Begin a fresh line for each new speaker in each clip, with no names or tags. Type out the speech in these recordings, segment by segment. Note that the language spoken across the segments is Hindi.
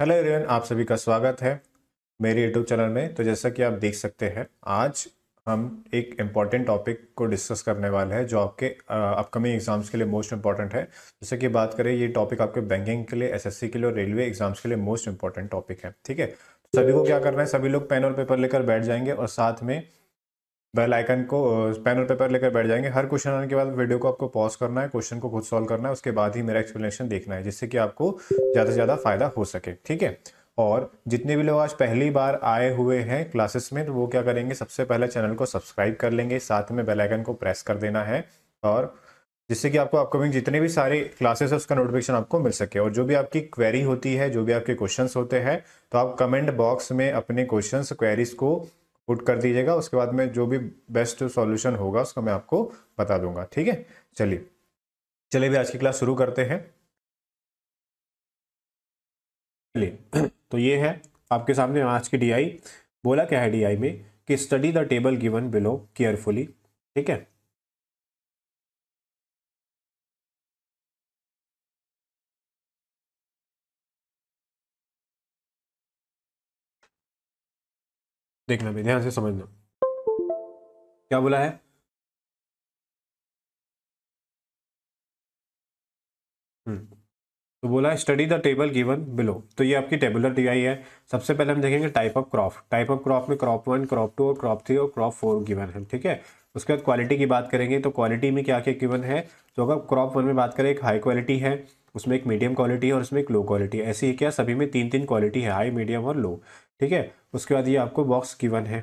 हेलो एवरीवन आप सभी का स्वागत है मेरे यूट्यूब चैनल में तो जैसा कि आप देख सकते हैं आज हम एक इम्पॉर्टेंट टॉपिक को डिस्कस करने वाले हैं जो आपके अपकमिंग एग्जाम्स के लिए मोस्ट इंपॉर्टेंट है जैसे कि बात करें ये टॉपिक आपके बैंकिंग के लिए एसएससी के लिए और रेलवे एग्जाम्स के लिए मोस्ट इम्पॉर्टेंट टॉपिक है ठीक है सभी को क्या करना है सभी लोग पेन और पेपर लेकर बैठ जाएंगे और साथ में बेल आइकन को पैनल पेपर लेकर बैठ जाएंगे हर क्वेश्चन आने के बाद वीडियो को आपको पॉज करना है क्वेश्चन को खुद सॉल्व करना है उसके बाद ही मेरा एक्सप्लेनेशन देखना है जिससे कि आपको ज़्यादा से ज़्यादा फायदा हो सके ठीक है और जितने भी लोग आज पहली बार आए हुए हैं क्लासेस में तो वो क्या करेंगे सबसे पहले चैनल को सब्सक्राइब कर लेंगे साथ में बेल आइकन को प्रेस कर देना है और जिससे कि आपको अपकमिंग जितने भी सारे क्लासेस है उसका नोटिफिकेशन आपको मिल सके और जो भी आपकी क्वेरी होती है जो भी आपके क्वेश्चन होते हैं तो आप कमेंट बॉक्स में अपने क्वेश्चन क्वेरीज को पुट कर दीजिएगा उसके बाद में जो भी बेस्ट सॉल्यूशन होगा उसका मैं आपको बता
दूंगा ठीक है चलिए चलिए भी आज की क्लास शुरू करते हैं चलिए तो ये है आपके सामने आज की डीआई बोला
क्या है डीआई में कि study the table given below carefully ठीक है देखना भी ध्यान से समझना क्या बोला है हम्म, तो बोला है study
the table given below तो ये आपकी टेबुलर टीआई है सबसे पहले हम देखेंगे type of crop type of crop
में क्रॉप वन क्रॉप टू और क्रॉप थ्री और क्रॉप फोर गिवन है ठीक है उसके बाद क्वालिटी की बात करेंगे तो क्वालिटी में क्या क्या गिवन है तो अगर क्रॉप वन में बात करें एक हाई क्वालिटी है उसमें एक मीडियम क्वालिटी है और उसमें एक लो क्वालिटी है ऐसी ही क्या सभी में तीन तीन क्वालिटी है हाई मीडियम और लो ठीक है उसके बाद ये आपको बॉक्स गिवन है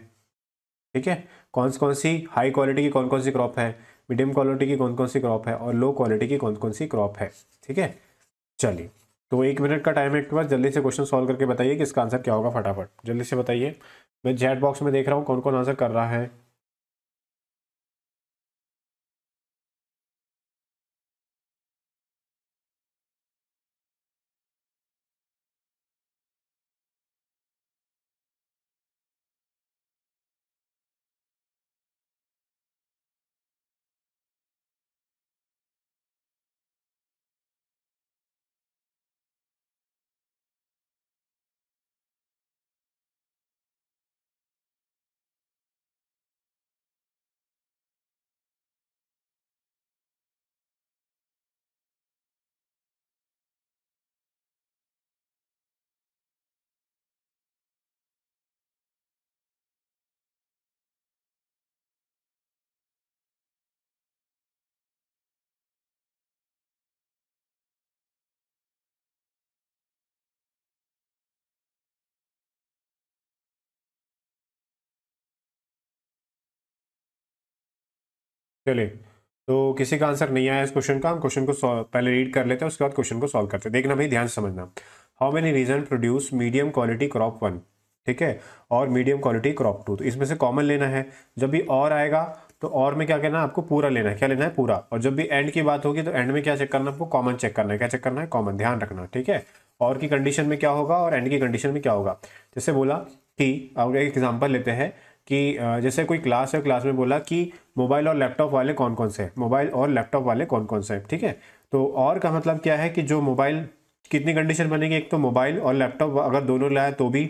ठीक है कौन कौन सी हाई क्वालिटी की कौन कौन सी क्रॉप है मीडियम क्वालिटी की कौन कौन सी क्रॉप है और लो क्वालिटी की कौन कौन सी क्रॉप है ठीक है चलिए तो एक मिनट का टाइम है एक बार जल्दी से क्वेश्चन सॉल्व करके बताइए कि इसका आंसर क्या होगा फटाफट जल्दी से बताइए मैं
जेट बॉक्स में देख रहा हूँ कौन कौन आंसर कर रहा है चलिए
तो किसी का आंसर नहीं आया इस क्वेश्चन का हम क्वेश्चन को पहले रीड कर लेते हैं उसके बाद क्वेश्चन को सॉल्व करते हैं देखना भाई ध्यान
समझना how many region produce medium quality crop one ठीक है और मीडियम क्वालिटी क्रॉप टू तो इसमें से कॉमन लेना है जब भी और आएगा तो और में क्या कहना है आपको पूरा लेना है क्या लेना है पूरा और जब भी एंड की बात होगी तो एंड में क्या चेक करना है आपको कॉमन चेक करना है क्या चेक करना है कॉमन ध्यान रखना ठीक है और की कंडीशन में क्या होगा और एंड की कंडीशन में क्या होगा जैसे बोला कि आप एक एग्जाम्पल लेते हैं कि जैसे कोई क्लास है क्लास में बोला कि मोबाइल और लैपटॉप वाले कौन कौन से हैं मोबाइल और लैपटॉप वाले कौन कौन से हैं ठीक है तो और का मतलब क्या है कि जो मोबाइल कितनी कंडीशन बनेगी एक तो मोबाइल और लैपटॉप अगर दोनों लाया तो भी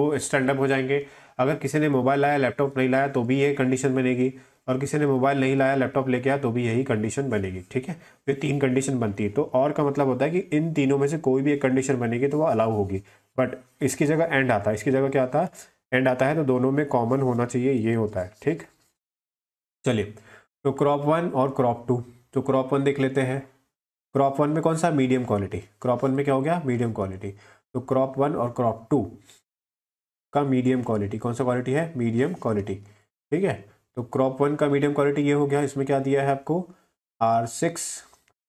वो स्टैंड अप हो जाएंगे अगर किसी ने मोबाइल लाया लैपटॉप नहीं लाया तो भी ये कंडीशन बनेगी और किसी ने मोबाइल नहीं लाया लैपटॉप लेके आया तो भी यही कंडीशन बनेगी ठीक है तो ये तीन कंडीशन बनती है तो और का मतलब होता है कि इन तीनों में से कोई भी एक कंडीशन बनेगी तो वो अलाउ होगी बट इसकी जगह एंड आता है इसकी जगह क्या आता है एंड आता है तो दोनों में कॉमन होना चाहिए ये होता है ठीक चलिए तो क्रॉप वन और क्रॉप टू तो क्रॉप वन देख लेते हैं क्रॉप वन में कौन सा मीडियम क्वालिटी क्रॉप वन में क्या हो गया मीडियम क्वालिटी तो क्रॉप वन और क्रॉप टू का मीडियम क्वालिटी कौन सा क्वालिटी है मीडियम क्वालिटी ठीक है तो क्रॉप वन का मीडियम क्वालिटी ये हो गया इसमें क्या दिया है आपको आर सिक्स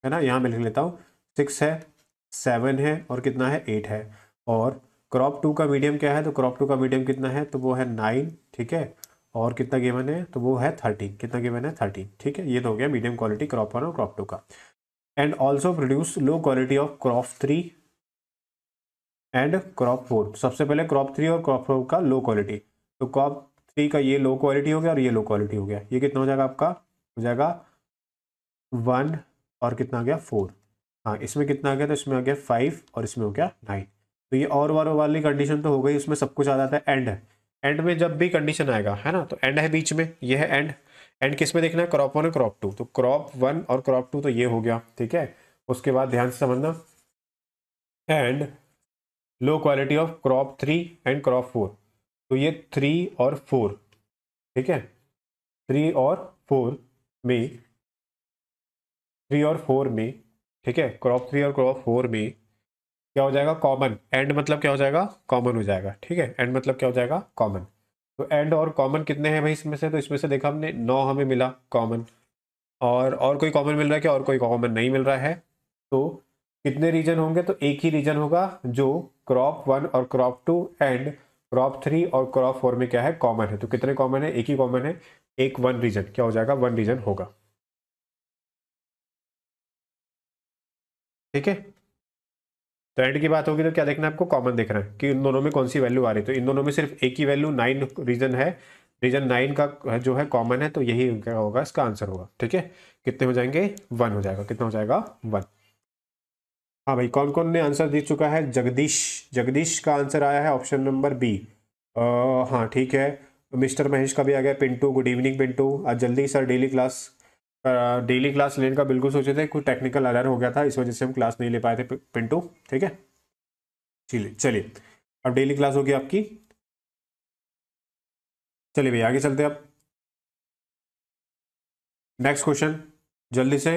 है ना यहाँ मैं लिख लेता हूँ सिक्स है सेवन है और कितना है एट है और क्रॉप टू का मीडियम क्या है तो क्रॉप टू का मीडियम कितना है तो वो है नाइन ठीक है और कितना गेवन है तो वो है थर्टीन कितना गेवन है थर्टीन ठीक है ये तो हो गया मीडियम क्वालिटी क्रॉप वन और क्रॉप टू का and also produce low quality of crop three and crop four सबसे पहले क्रॉप थ्री और क्रॉप फोर का लो क्वालिटी तो क्रॉप थ्री का ये लो क्वालिटी हो गया और ये लो क्वालिटी हो गया ये कितना हो जाएगा आपका हो जाएगा वन और कितना आ गया फोर हाँ इसमें कितना आ गया तो इसमें आ गया फाइव और इसमें हो गया नाइन तो ये और वारो वाली कंडीशन तो हो गई उसमें सब कुछ आ जाता है एंड है एंड में जब भी कंडीशन आएगा है ना तो एंड है बीच में ये है एंड एंड किस में देखना है क्रॉप वन और क्रॉप टू तो क्रॉप वन और क्रॉप टू तो ये हो गया ठीक है उसके बाद ध्यान से समझना and low quality of crop three and crop four तो ये थ्री
और फोर ठीक है थ्री और फोर में थ्री और फोर में ठीक है क्रॉप थ्री और क्रॉप फोर में
क्या हो जाएगा कॉमन एंड मतलब क्या हो जाएगा कॉमन हो जाएगा ठीक है एंड मतलब क्या हो जाएगा कॉमन तो एंड और कॉमन कितने हैं भाई इसमें से तो इसमें से देखा हमने नौ हमें मिला कॉमन और और कोई कॉमन मिल रहा है क्या और कोई कॉमन नहीं मिल रहा है तो कितने रीजन होंगे तो एक ही रीजन होगा जो क्रॉप वन और crop two and crop three और क्रॉप फोर में क्या है
कॉमन है तो कितने कॉमन है एक ही कॉमन है एक वन रीजन क्या हो जाएगा वन रीजन होगा ठीक है तो
एंड की बात होगी तो क्या देखना है आपको कॉमन देख रहा है कि इन दोनों में कौन सी वैल्यू आ रही है तो इन दोनों में सिर्फ एक ही वैल्यू नाइन
रीजन है रीजन नाइन का जो है कॉमन है तो यही क्या होगा इसका आंसर होगा ठीक है कितने हो जाएंगे वन हो जाएगा कितना हो जाएगा वन हाँ भाई कौन कौन ने आंसर दे चुका है जगदीश जगदीश का आंसर आया है ऑप्शन नंबर बी हाँ ठीक है मिस्टर महेश का भी आ गया पिंटू गुड इवनिंग पिंटू आज जल्दी sir daily class daily class लेने का बिल्कुल सोचे थे कुछ टेक्निकल एरर हो गया था इस वजह से हम क्लास नहीं ले पाए थे पिंटू ठीक है
चलिए चलिए अब डेली क्लास होगी आपकी चलिए भैया आगे चलते अब नेक्स्ट क्वेश्चन
जल्दी से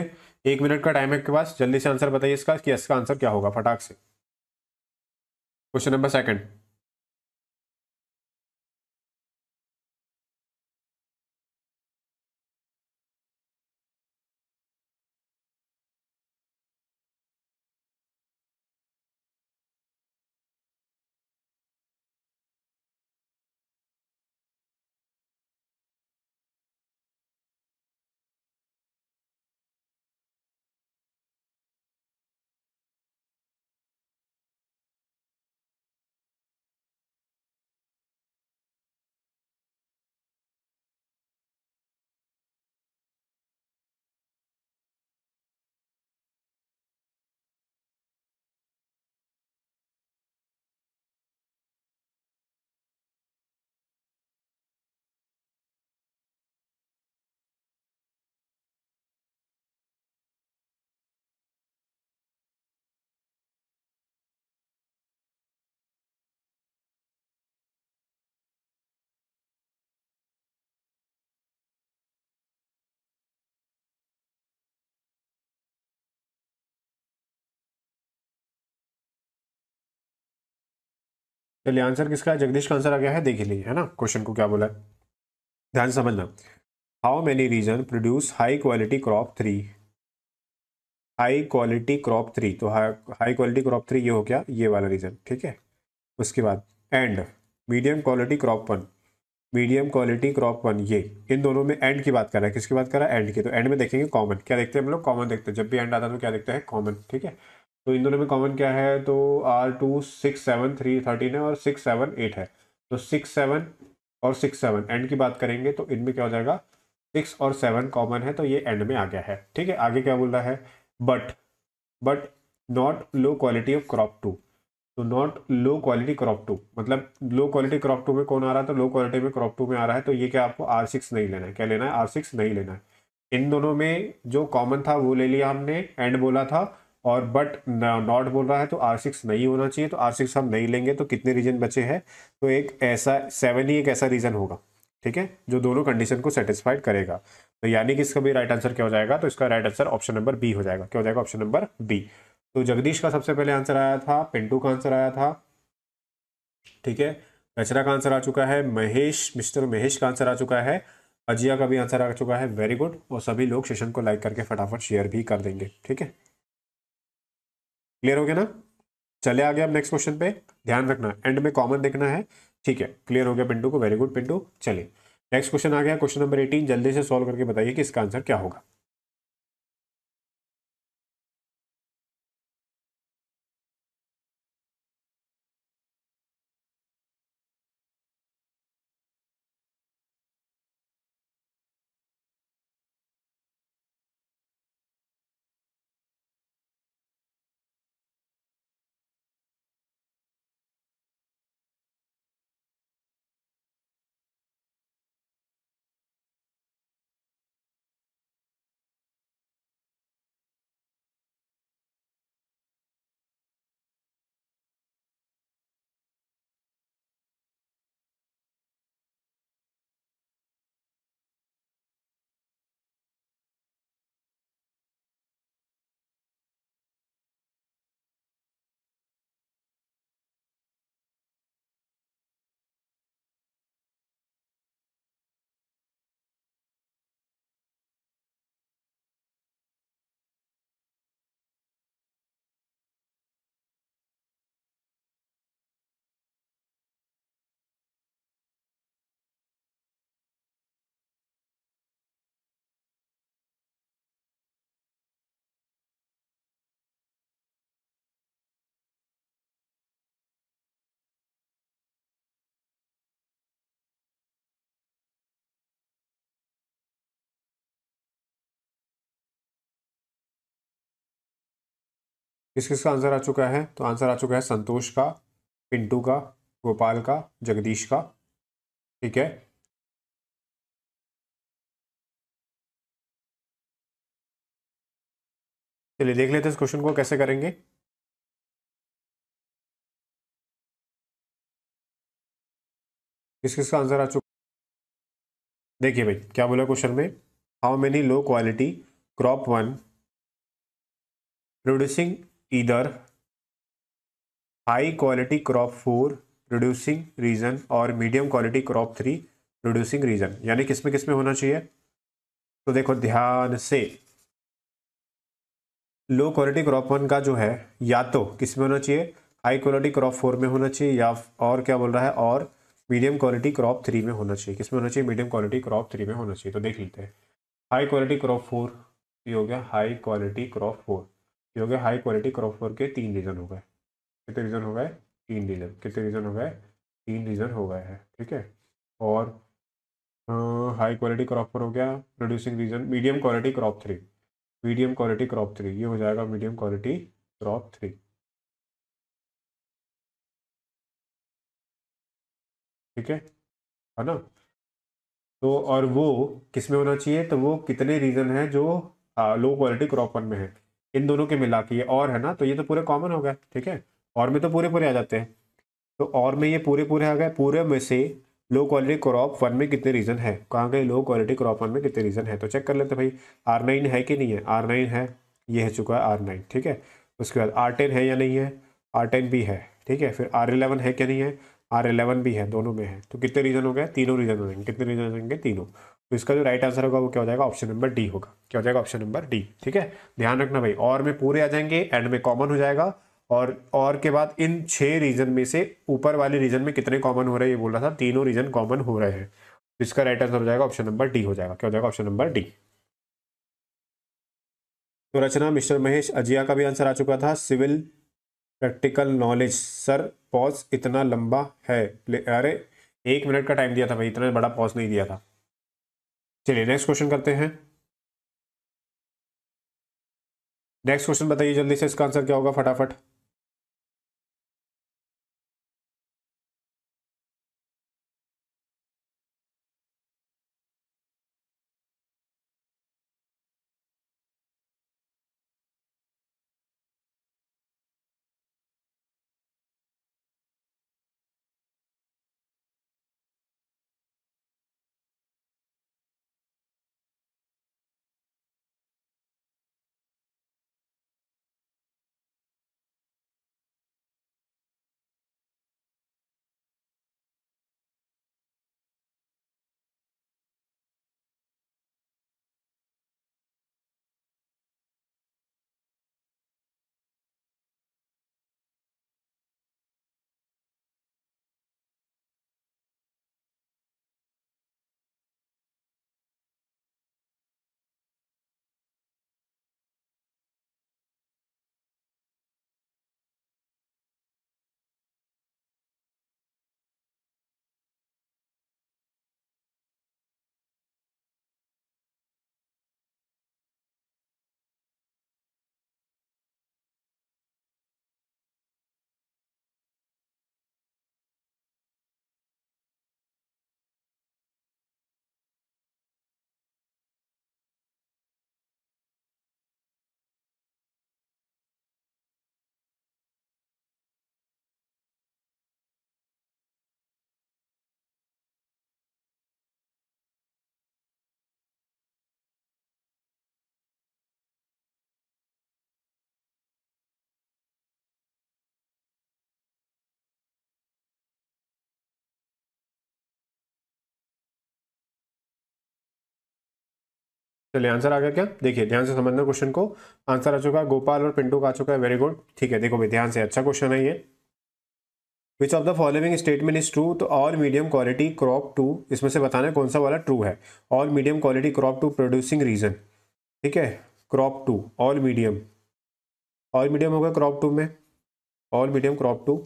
एक मिनट का टाइम है आपके पास जल्दी से आंसर बताइए इसका कि इसका आंसर क्या होगा फटाक से
क्वेश्चन नंबर सेकंड चलिए तो आंसर किसका है जगदीश का आंसर आ गया है देख लीजिए है ना क्वेश्चन को
क्या बोला है ध्यान समझना how many region produce high quality crop
three high quality crop three तो हाई क्वालिटी क्रॉप थ्री ये हो गया ये वाला रीजन ठीक है उसके बाद and medium quality crop one medium quality crop one ये इन दोनों में एंड की बात कर रहा है किसकी बात कर रहा है एंड की तो एंड में देखेंगे कॉमन क्या देखते हैं हम लोग कॉमन देखते हैं जब भी एंड आता है तो क्या देखते हैं कॉमन ठीक है तो इन दोनों में कॉमन क्या है तो R two six seven three thirteen है और सिक्स सेवन एट है तो सिक्स सेवन और सिक्स सेवन एंड की बात करेंगे तो इनमें क्या हो जाएगा सिक्स और सेवन कॉमन है तो ये एंड में आ गया है ठीक है आगे क्या बोल रहा है but but not low quality of crop two तो not low quality crop two मतलब लो क्वालिटी क्रॉप टू में कौन आ रहा है तो लो क्वालिटी में क्रॉप टू में आ रहा है तो ये क्या आपको आर सिक्स नहीं लेना है क्या लेना है आर सिक्स नहीं लेना है इन दोनों में जो कॉमन था वो ले लिया हमने एंड बोला था और बट नॉट बोल रहा है तो आर सिक्स नहीं होना चाहिए तो आर सिक्स हम नहीं लेंगे तो कितने रीजन बचे हैं तो एक ऐसा सेवन ही एक ऐसा रीजन होगा ठीक है जो दोनों कंडीशन को सेटिस्फाइड करेगा तो यानी कि इसका भी राइट आंसर क्या हो जाएगा तो इसका right answer option number B हो जाएगा क्या हो जाएगा ऑप्शन नंबर बी तो जगदीश का सबसे पहले आंसर आया था पिंटू का आंसर आया था ठीक है रचना का आंसर आ चुका है महेश मिस्टर महेश का आंसर आ चुका है अजिया का भी आंसर आ चुका है वेरी गुड और सभी लोग सेशन को लाइक करके फटाफट शेयर भी कर देंगे ठीक है क्लियर हो गया ना चले आगे अब नेक्स्ट क्वेश्चन पे ध्यान रखना एंड में कॉमन देखना है ठीक है क्लियर हो गया पिंटू को वेरी गुड पिंटू
चलिए नेक्स्ट क्वेश्चन आ गया क्वेश्चन नंबर एटीन जल्दी से सॉल्व करके बताइए कि इसका आंसर क्या होगा किस किस का आंसर आ चुका है तो आंसर आ चुका है संतोष का पिंटू का गोपाल का जगदीश का ठीक है चलिए देख लेते हैं इस क्वेश्चन को कैसे करेंगे किस किस का आंसर आ चुका देखिए भाई क्या बोला क्वेश्चन में how many low quality
crop one producing either high quality crop four producing region और medium quality crop three
producing region यानी किस में किस में होना चाहिए तो देखो ध्यान से लो क्वालिटी क्रॉप वन का जो है या तो किस में होना चाहिए हाई क्वालिटी क्रॉप फोर में होना चाहिए या और क्या बोल रहा है और मीडियम क्वालिटी क्रॉप थ्री में होना चाहिए किस में होना चाहिए मीडियम क्वालिटी क्रॉप थ्री में होना चाहिए तो देख लेते हैं हाई क्वालिटी क्रॉप फोर ये हो गया हाई क्वालिटी क्रॉप फोर ये हो गया हाई क्वालिटी क्रॉप वर्क के तीन रीज़न हो गए कितने रीज़न हो गए तीन रीज़न कितने रीज़न हो गए तीन रीज़न हो गए हैं ठीक है और हाई क्वालिटी क्रॉप पर हो गया producing region medium quality crop three
medium quality crop three ये हो जाएगा मीडियम क्वालिटी क्रॉप थ्री ठीक है है ना तो और वो किस में होना चाहिए तो वो कितने रीजन हैं जो
लो क्वालिटी क्रॉप वन में है इन दोनों के मिला के ये और है ना तो ये तो पूरे कॉमन हो गए ठीक है और में तो पूरे पूरे आ जाते हैं तो और में ये पूरे पूरे आ गए पूरे में से लो क्वालिटी क्रॉप वन में कितने रीजन है कहाँ गए लो क्वालिटी क्रॉप वन में कितने रीजन है तो चेक कर लेते भाई आर नाइन है कि नहीं है आर नाइन है ये है चुका है आर नाइन ठीक है उसके बाद आर टेन है या नहीं है आर टेन भी है ठीक है फिर आर एलेवन है क्या नहीं है आर एलेवन भी है दोनों में है तो कितने रीजन हो गए तीनों रीजन हो जाएंगे कितने रीजन हो जाएंगे तीनों तो इसका जो राइट आंसर होगा वो क्या हो जाएगा ऑप्शन नंबर डी होगा क्या हो जाएगा ऑप्शन नंबर डी ठीक है ध्यान रखना भाई और में पूरे आ जाएंगे एंड में कॉमन हो जाएगा और और के बाद इन छह रीजन में से ऊपर वाले रीजन में कितने कॉमन हो रहे हैं ये बोल रहा था तीनों रीजन कॉमन हो रहे हैं तो इसका राइट आंसर हो जाएगा ऑप्शन नंबर डी हो जाएगा क्या हो जाएगा ऑप्शन नंबर डी तो रचना मिस्टर महेश अजिया का भी आंसर आ चुका था civil practical knowledge sir pause इतना लंबा है अरे एक मिनट का टाइम दिया था भाई इतना
बड़ा पॉज नहीं दिया था चलिए नेक्स्ट क्वेश्चन करते हैं
नेक्स्ट क्वेश्चन बताइए जल्दी से इसका आंसर क्या होगा फटाफट चलिए तो आंसर आ गया क्या देखिए ध्यान से समझना
क्वेश्चन को आंसर आ चुका है गोपाल और पिंटू का आ चुका है वेरी गुड ठीक है देखो भाई ध्यान से अच्छा क्वेश्चन है ये which of the following statement is true तो all medium quality crop two इसमें से बताना है कौन सा वाला ट्रू है all medium quality crop two producing region ठीक है
crop two all medium all medium होगा क्रॉप टू में all medium crop two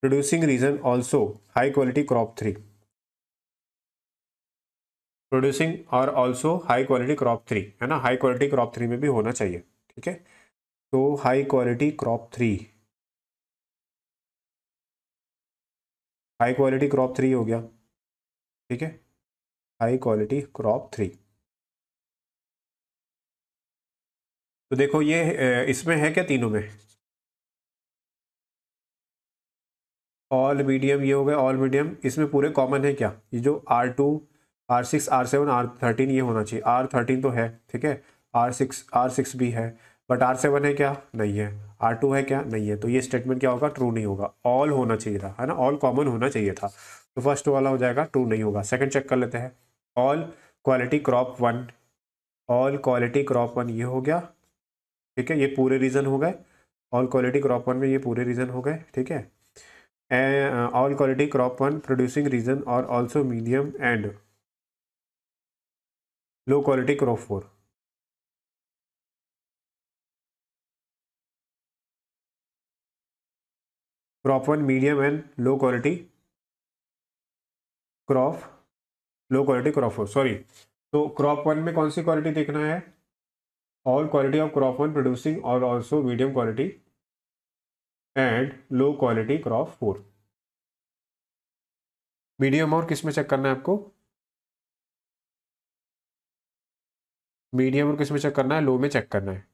producing region also high quality crop three producing और also high quality crop three है ना हाई क्वालिटी क्रॉप थ्री में भी होना चाहिए ठीक है तो high quality crop three
high quality crop three हो गया ठीक है हाई क्वालिटी क्रॉप थ्री तो देखो ये इसमें है क्या तीनों में
ऑल मीडियम ये हो गया ऑल मीडियम इसमें पूरे कॉमन है क्या
ये जो R two R six R seven R thirteen ये होना चाहिए आर थर्टीन तो है ठीक है आर सिक्स आर सिक्स भी है बट आर सेवन है क्या नहीं है आर टू है क्या नहीं है तो ये स्टेटमेंट क्या होगा ट्रू नहीं होगा ऑल होना चाहिए था है ना ऑल कॉमन होना चाहिए था तो फर्स्ट वाला हो जाएगा ट्रू नहीं होगा सेकंड चेक कर लेते हैं all quality crop one all quality crop one ये हो गया ठीक है ये पूरे रीज़न हो गए ऑल क्वालिटी क्रॉप वन में ये पूरे रीज़न हो गए ठीक है all quality crop one producing region और also
medium and low quality crop four crop one medium and low quality crop
low quality crop four sorry तो क्रॉप वन में कौन सी क्वालिटी देखना है all quality of crop one producing और also medium quality
and low quality crop four medium और किस में चेक करना है आपको मीडियम और किस में चेक करना है लो में चेक करना है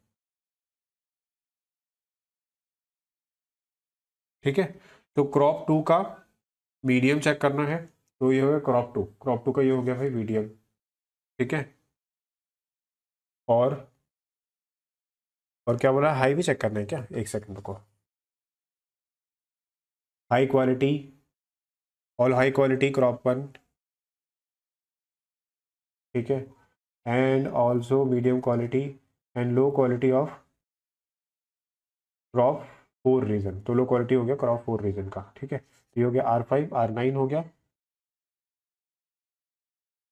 ठीक है तो क्रॉप टू का मीडियम चेक करना है तो ये हो गया
क्रॉप टू क्रॉप टू का ये हो गया भाई मीडियम ठीक है और और क्या बोला हाई भी चेक करना है क्या एक सेकंड को
high quality all high quality crop one ठीक है and also medium quality and low quality of crop four region तो
लो क्वालिटी हो गया क्रॉप फोर रीजन का ठीक है तो ये हो गया आर फाइव आर नाइन हो गया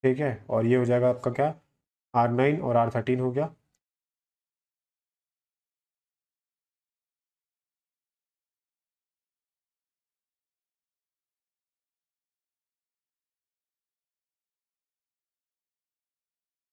ठीक है और ये हो जाएगा आपका क्या आर नाइन और आर थर्टीन हो गया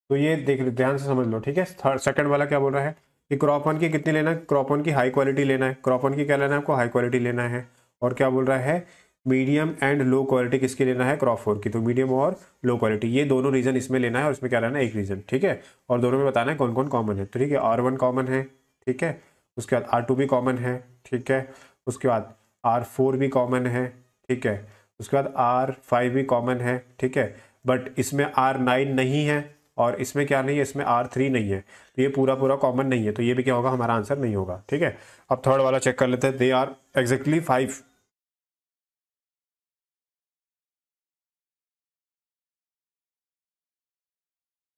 तो ये देख ध्यान से समझ लो ठीक है
थर्ड सेकंड वाला क्या बोल रहा है कि क्रॉप वन की कितनी लेना है क्रॉप वन की हाई क्वालिटी लेना है क्रॉप वन की क्या लेना है आपको हाई क्वालिटी लेना है और क्या बोल रहा है मीडियम एंड लो क्वालिटी किसकी लेना है क्रॉप फोर की तो मीडियम और लो क्वालिटी ये दोनों रीजन इसमें लेना है और इसमें क्या लेना है एक रीजन ठीक है और दोनों में बताना है कौन कौन कॉमन है तो ठीक है आर वन कॉमन है ठीक है उसके बाद आर टू भी कॉमन है ठीक है उसके बाद आर फोर भी कॉमन है ठीक है उसके बाद आर फाइव भी कॉमन है ठीक है बट इसमें आर नाइन नहीं है और इसमें क्या नहीं है इसमें आर थ्री नहीं है
तो ये पूरा पूरा कॉमन नहीं है तो ये भी क्या होगा हमारा आंसर नहीं होगा ठीक है अब थर्ड वाला चेक कर लेते हैं they are
exactly five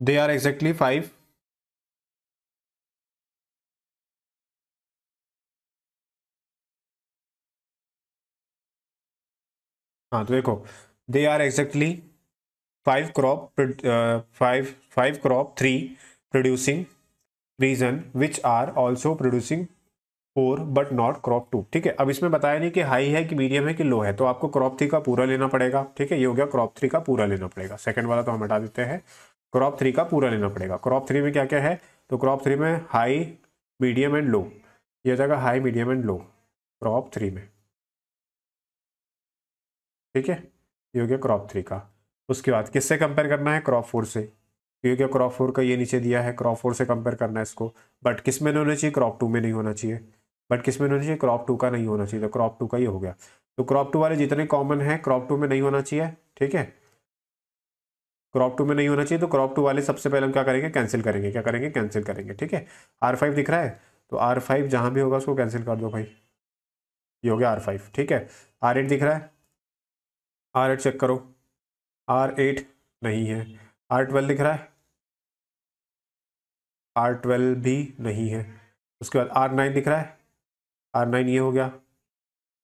they are exactly five हाँ तो देखो they are exactly
five crop uh, five five crop three producing
region which are also producing four but not crop two ठीक है अब इसमें बताया नहीं कि हाई है कि मीडियम है कि लो है तो आपको क्रॉप थ्री का पूरा लेना पड़ेगा ठीक है ये हो गया क्रॉप थ्री का पूरा लेना पड़ेगा सेकंड वाला तो हम हटा देते हैं क्रॉप थ्री का पूरा लेना पड़ेगा क्रॉप थ्री में क्या क्या है तो
क्रॉप थ्री में हाई मीडियम एंड लो ये हो जाएगा high medium and low crop three में ठीक है ये हो गया क्रॉप थ्री का
उसके बाद किससे कंपेयर करना है क्रॉप फोर से क्योंकि क्रॉप फोर का ये नीचे दिया है क्रॉप फोर से कंपेयर करना है इसको बट किस में होना चाहिए क्रॉप टू में नहीं होना चाहिए बट किस में होना चाहिए क्रॉप टू का नहीं होना चाहिए तो क्रॉप टू का ये हो गया तो क्रॉप टू वाले जितने कॉमन है क्रॉप टू में नहीं होना चाहिए ठीक है क्रॉप टू में नहीं होना चाहिए तो क्रॉप टू वाले सबसे पहले हम क्या करेंगे कैंसिल करेंगे क्या करेंगे कैंसिल करेंगे ठीक है आर फाइव दिख रहा है तो आर फाइव जहाँ भी होगा उसको कैंसिल कर दो भाई
ये हो गया आर फाइव ठीक है आर एट दिख रहा है आर एट चेक करो आर एट नहीं है आर ट्वेल्व दिख रहा है आर ट्वेल्व भी नहीं है उसके बाद आर नाइन दिख रहा है आर नाइन ये हो गया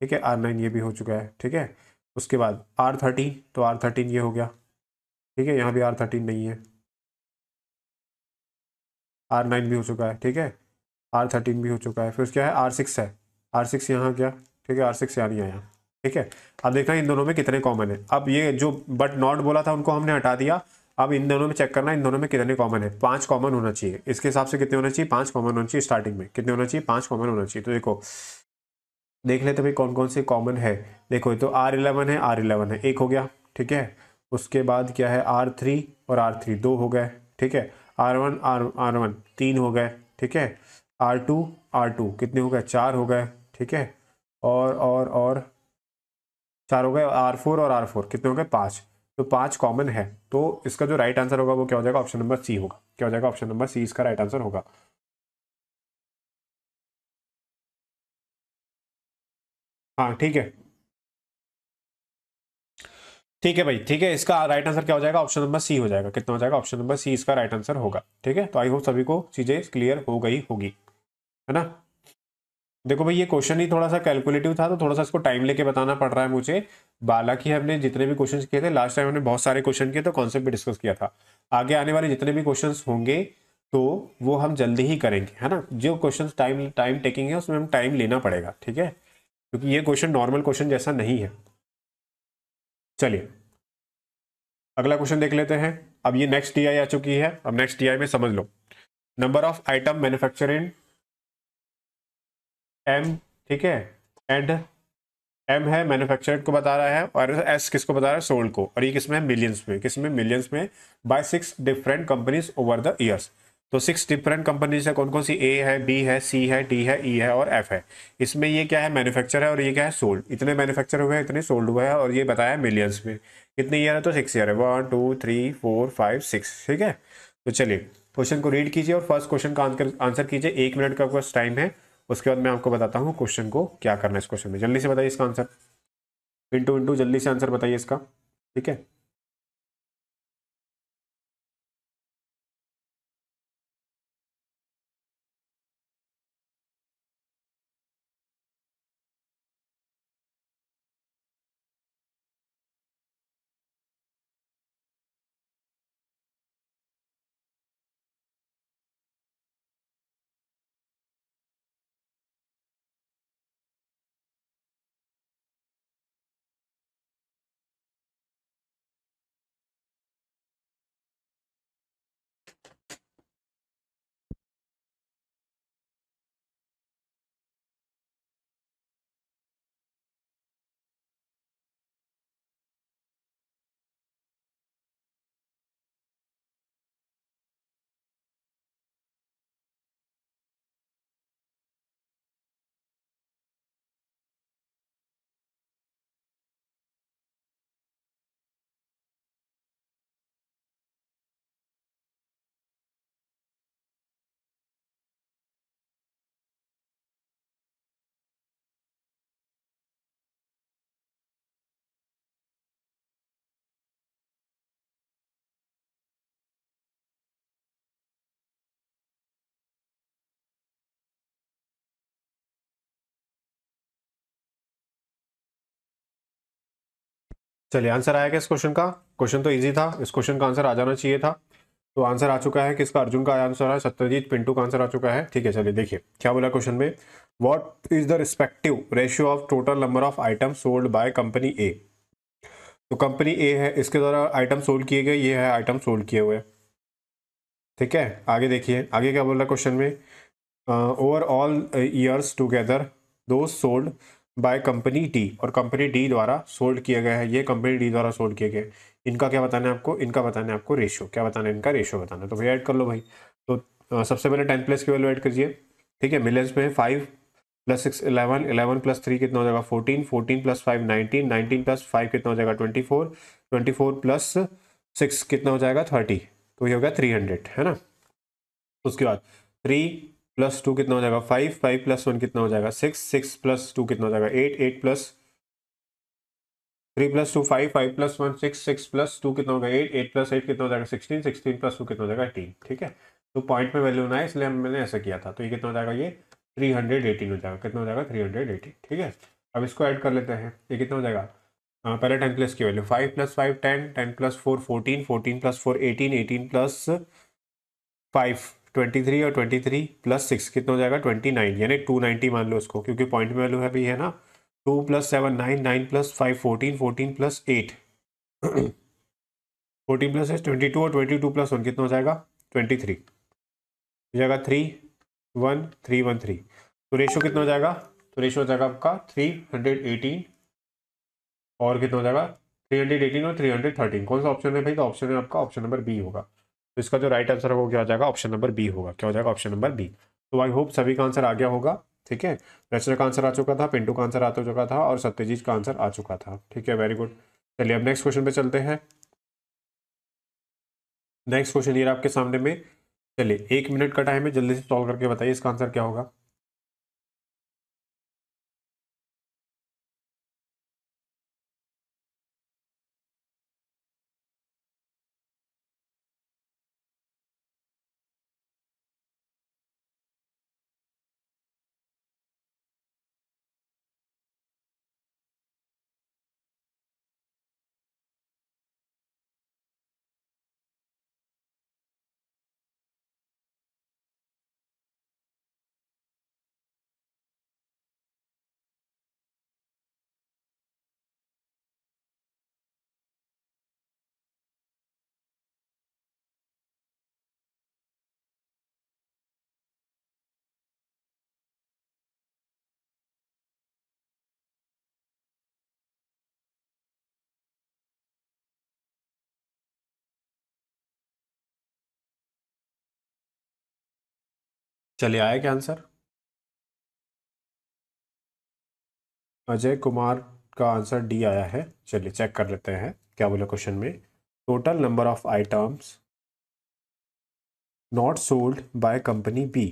ठीक है आर नाइन ये भी हो चुका है ठीक है उसके बाद आर थर्टीन तो आर थर्टीन ये हो गया ठीक है यहाँ भी आर थर्टीन नहीं है आर नाइन भी हो चुका है ठीक है आर थर्टीन भी हो चुका है फिर क्या है आर सिक्स है आर सिक्स यहाँ क्या
ठीक है आर सिक्स यहाँ नहीं आया ठीक है अब देखना इन दोनों में कितने कॉमन है अब ये जो बट नॉट बोला था उनको हमने हटा दिया अब इन दोनों में चेक करना इन दोनों में कितने कॉमन है पांच कॉमन होना चाहिए इसके हिसाब से कितने होना चाहिए पांच कॉमन होना चाहिए स्टार्टिंग में कितने होना चाहिए पांच कॉमन होना चाहिए तो देखो देख लेते भाई कौन कौन से कॉमन तो है देखो तो आर इलेवन है आर इलेवन है एक हो गया ठीक है उसके बाद क्या है आर थ्री और आर थ्री दो हो गए ठीक है R one R R one तीन हो गए ठीक है आर टू आर टू कितने हो गए चार हो गए ठीक है और और और चार हो गए आर फोर और आर फोर कितने हो गए पांच तो पांच
कॉमन है तो इसका जो राइट आंसर होगा वो क्या हो जाएगा ऑप्शन नंबर सी होगा क्या हो जाएगा ऑप्शन नंबर सी इसका राइट आंसर
होगा हाँ ठीक है ठीक है भाई ठीक है इसका
राइट आंसर क्या हो जाएगा ऑप्शन नंबर सी हो जाएगा कितना हो जाएगा ऑप्शन नंबर सी इसका राइट आंसर होगा ठीक है तो आई होप सभी को चीजें क्लियर हो गई होगी है ना देखो भाई ये क्वेश्चन ही थोड़ा सा कैलकुलेटिव था तो थोड़ा सा इसको टाइम लेके बताना पड़ रहा है मुझे की हमने जितने भी क्वेश्चन किए थे लास्ट टाइम हमने बहुत सारे क्वेश्चन किए तो कॉन्सेप्ट भी डिस्कस किया था आगे आने वाले जितने भी क्वेश्चन होंगे तो वो हम जल्दी ही करेंगे है ना जो क्वेश्चन टाइम टाइम टेकिंग है उसमें हम टाइम लेना पड़ेगा ठीक है क्योंकि ये क्वेश्चन नॉर्मल क्वेश्चन जैसा नहीं है चलिए अगला क्वेश्चन देख लेते हैं अब ये नेक्स्ट टीआई आ चुकी है अब नेक्स्ट टीआई में समझ लो number of item manufacture M ठीक है एंड एम है मैन्युफैक्चरड को बता रहा है और एस किसको बता रहा है सोल्ड को और ये किसमें तो है मिलियंस में किसमें मिलियंस में by six different companies over the years तो सिक्स डिफरेंट कंपनीज है कौन कौन सी ए है बी है सी है डी है ई e है और एफ है इसमें ये क्या है मैन्युफैक्चर है और ये क्या है सोल्ड इतने मैन्युफैक्चर हुए हैं इतने सोल्ड हुए हैं और ये बताया मिलियंस में कितने ईयर है तो सिक्स ईयर है one two three four five six ठीक है तो चलिए क्वेश्चन को रीड कीजिए और फर्स्ट क्वेश्चन का आंसर कीजिए एक मिनट का टाइम है उसके बाद मैं आपको बताता हूँ क्वेश्चन को क्या करना है इस क्वेश्चन में
जल्दी से बताइए इसका आंसर इंटू इंटू जल्दी से आंसर बताइए इसका ठीक है चलिए आंसर आया क्या इस क्वेश्चन का क्वेश्चन तो
इजी था इस क्वेश्चन का आंसर आ जाना चाहिए था तो आंसर आ चुका है किसका अर्जुन का आंसर है सत्यजीत पिंटू का आंसर आ चुका है ठीक है चलिए देखिए क्या बोला क्वेश्चन में what is the respective ratio of total number of item sold by company A तो कंपनी ए है इसके द्वारा आइटम सोल्ड किए गए ये है आइटम सोल्ड किए हुए ठीक है आगे देखिए आगे क्या बोल रहा क्वेश्चन में ओवर ऑल ईयर्स टूगेदर दो सोल्ड बाय कंपनी डी और कंपनी डी द्वारा सोल्ड किया गया है ये कंपनी डी द्वारा सोल्ड किया गया है इनका क्या बताना है आपको इनका बताना है आपको रेशियो क्या बताना है इनका रेशियो बताना है तो भैया ऐड कर लो भाई तो सबसे पहले टेन प्लस की वैल्यू ऐड करिए ठीक है मिलियंस में five plus six eleven eleven plus three कितना हो जाएगा fourteen fourteen plus five nineteen nineteen plus five कितना हो जाएगा twenty four twenty four plus six कितना हो जाएगा थर्टी तो ये हो गया थ्री हंड्रेड है ना उसके बाद थ्री प्लस टू कितना हो जाएगा फाइव फाइव प्लस वन कितना हो जाएगा सिक्स सिक्स प्लस टू कितना हो जाएगा eight eight plus three plus two five five plus one six six plus two कितना होगा एट एट प्लस एट कितना हो जाएगा सिक्सटीन सिक्सटीन प्लस टू कितना हो जाएगा एटीन ठीक है तो पॉइंट में वैल्यू ना है इसलिए मैंने ऐसा किया था तो ये कितना हो जाएगा ये थ्री हंड्रेड एटीन हो जाएगा कितना हो जाएगा थ्री हंड्रेड एटीन ठीक है अब इसको ऐड कर लेते हैं ये कितना हो जाएगा पहले टेन प्लस की value five plus five ten ten plus four fourteen fourteen plus four eighteen eighteen plus five twenty three और ट्वेंटी थ्री प्लस सिक्स कितना हो जाएगा ट्वेंटी नाइन यानी टू नाइन्टी मान लो उसको क्योंकि पॉइंट वैल्यू है भी है ना two plus seven nine nine plus five fourteen fourteen plus eight fourteen plus eight twenty two और ट्वेंटी टू प्लस वन कितना हो जाएगा ट्वेंटी थ्री हो जाएगा three one three one three तो रेशो कितना हो जाएगा तो रेशो हो जाएगा आपका थ्री हंड्रेड एटीन और कितना हो जाएगा थ्री हंड्रेड एटीन और थ्री हंड्रेड थर्टीन कौन सा ऑप्शन है भाई तो ऑप्शन है आपका ऑप्शन नंबर बी होगा तो इसका जो राइट आंसर होगा क्या हो जाएगा ऑप्शन नंबर बी होगा क्या हो जाएगा ऑप्शन नंबर बी तो आई होप सभी का आंसर आ गया होगा ठीक है रचना का आंसर आ चुका था पिंटू का आंसर आ चुका था और सत्यजीत का आंसर आ चुका था ठीक है वेरी गुड चलिए अब नेक्स्ट क्वेश्चन पे चलते हैं
नेक्स्ट क्वेश्चन ये आपके सामने में चलिए एक मिनट का टाइम है जल्दी से सॉल्व करके बताइए इसका आंसर क्या होगा चले आया क्या आंसर
अजय कुमार का आंसर डी आया है चलिए चेक कर लेते हैं क्या बोले क्वेश्चन में
total number of items not sold by company B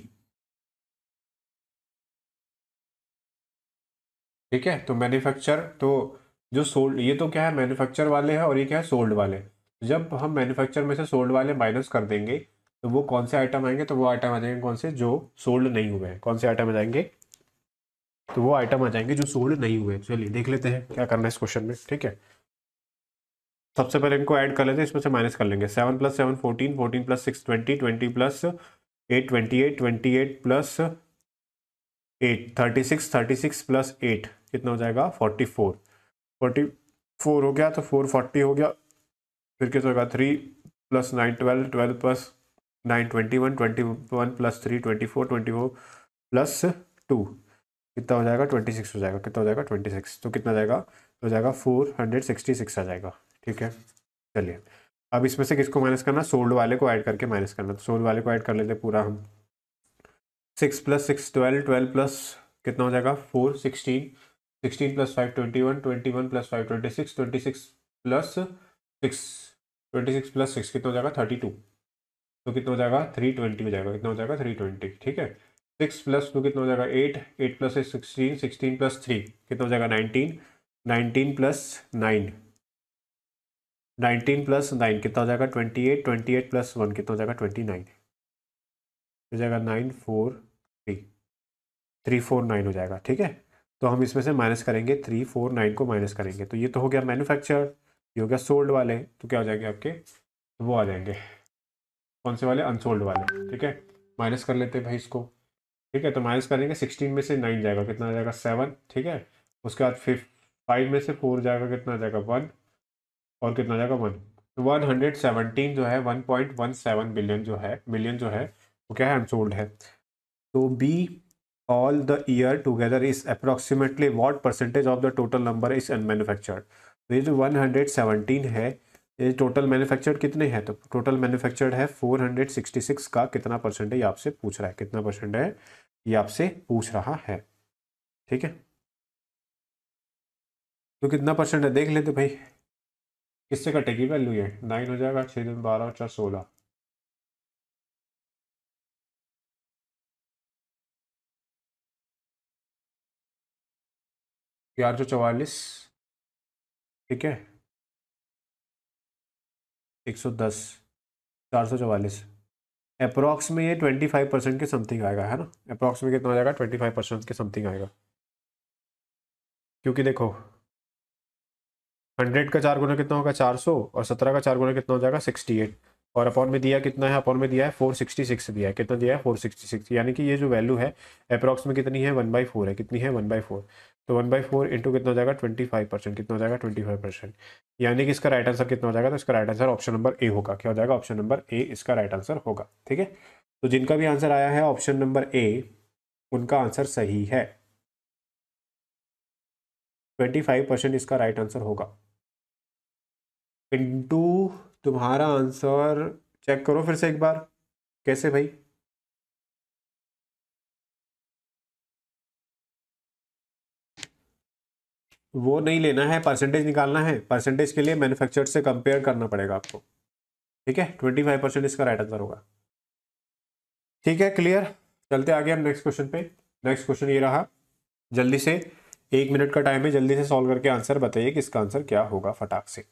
ठीक है
तो मैन्युफैक्चर तो जो सोल्ड ये तो क्या है मैन्युफैक्चर वाले हैं और ये क्या है सोल्ड वाले
जब हम मैन्युफैक्चर में से सोल्ड वाले माइनस कर देंगे तो वो कौन से आइटम आएंगे तो वो आइटम आ जाएंगे कौन से जो सोल्ड नहीं हुए हैं कौन से आइटम आ जाएंगे तो वो आइटम आ जाएंगे जो सोल्ड नहीं हुए चलिए देख लेते हैं क्या करना है इस क्वेश्चन में ठीक है सबसे पहले इनको ऐड कर लेते हैं इसमें से माइनस कर लेंगे seven plus seven fourteen fourteen plus six twenty twenty plus eight twenty eight twenty eight plus eight thirty six thirty six plus eight कितना हो जाएगा फोर्टी फोर फोर्टी फोर हो गया तो फोर फोर्टी हो गया फिर कितना होगा three plus nine twelve twelve plus nine twenty one twenty one plus three twenty four twenty four plus two कितना हो जाएगा ट्वेंटी सिक्स हो जाएगा कितना हो जाएगा ट्वेंटी सिक्स तो कितना जाएगा तो हो जाएगा फोर हंड्रेड सिक्सटी सिक्स आ जाएगा ठीक है चलिए अब इसमें से किसको माइनस करना सोल्ड वाले को ऐड करके माइनस करना तो सोल्ड वाले को ऐड कर लेते पूरा हम six plus six twelve twelve plus कितना हो जाएगा four sixteen sixteen plus five twenty one twenty one plus five twenty six twenty six plus six twenty six plus six कितना हो जाएगा थर्टी टू तो कितना हो जाएगा थ्री ट्वेंटी हो जाएगा कितना हो जाएगा थ्री ट्वेंटी ठीक है सिक्स प्लस टू कितना हो जाएगा eight eight plus eight sixteen sixteen plus three कितना हो जाएगा nineteen nineteen plus nine nineteen plus nine कितना हो जाएगा twenty eight twenty eight plus one कितना हो जाएगा ट्वेंटी नाइन हो जाएगा nine four three three four nine हो जाएगा ठीक है तो हम इसमें से माइनस करेंगे थ्री फोर नाइन को माइनस करेंगे तो ये तो हो गया मैन्युफैक्चर ये हो गया सोल्ड वाले तो क्या हो जाएंगे आपके वो आ जाएंगे कौन से वाले अनसोल्ड वाले ठीक है माइनस कर लेते हैं भाई इसको ठीक है तो माइनस करेंगे सिक्सटीन में से नाइन जाएगा कितना आ जाएगा सेवन ठीक है उसके बाद फिफ फाइव में से फोर जाएगा कितना आ जाएगा वन और कितना जाएगा वन तो वन हंड्रेड सेवनटीन जो है one point one seven billion जो है मिलियन जो है वो क्या है अनसोल्ड है तो B all the year together is approximately what percentage of the total number is unmanufactured तो ये जो वन हंड्रेड सेवनटीन है ये टोटल मैन्युफैक्चर्ड कितने हैं तो टोटल मैन्युफैक्चर्ड है 466 का कितना परसेंट है ये आपसे पूछ रहा है
कितना परसेंट है ये आपसे पूछ रहा है ठीक है तो कितना परसेंट है देख लेते भाई किससे कटेगी वैल्यू ये नाइन
हो जाएगा छः दिन बारह और चार सोलह ग्यारह सौ चवालीस ठीक है
एक सौ दस चार सौ चवालीस अप्रॉक्स में ये ट्वेंटी फाइव परसेंट के समथिंग आएगा है ना अप्रॉक्स में कितना हो जाएगा ट्वेंटी फाइव परसेंट के समथिंग आएगा क्योंकि देखो हंड्रेड का चार गुना कितना होगा चार सौ और सत्रह का चार गुना
कितना हो जाएगा सिक्सटी एट और अपॉन में दिया कितना है अपॉन में दिया है फोर सिक्सटी सिक्स दिया है कितना दिया है फोर सिक्सटी सिक्स यानी कि ये जो वैल्यू है अप्रॉक्स में कितनी है वन बाई फोर है कितनी है वन बाई फोर तो वन बाई फोर इंटू कितना हो जाएगा ट्वेंटी फाइव परसेंट कितना हो जाएगा ट्वेंटी फाइव परसेंट यानी कि इसका राइट आंसर कितना हो जाएगा तो इसका right answer option number A होगा क्या हो जाएगा ऑप्शन नंबर ए इसका राइट आंसर होगा ठीक है तो जिनका भी आंसर आया है ऑप्शन
नंबर ए उनका आंसर सही है ट्वेंटी फाइव परसेंट इसका राइट आंसर होगा इंटू
तुम्हारा आंसर चेक करो फिर से एक बार कैसे भाई
वो नहीं लेना है परसेंटेज निकालना है परसेंटेज के लिए मैन्युफैक्चर से कंपेयर करना पड़ेगा आपको
ठीक है ट्वेंटी फाइव परसेंट इसका राइट आंसर होगा ठीक है क्लियर चलते आगे हम नेक्स्ट क्वेश्चन पे नेक्स्ट क्वेश्चन ये रहा जल्दी से एक मिनट का टाइम
है जल्दी से सॉल्व करके आंसर बताइए कि इसका आंसर क्या होगा फटाक से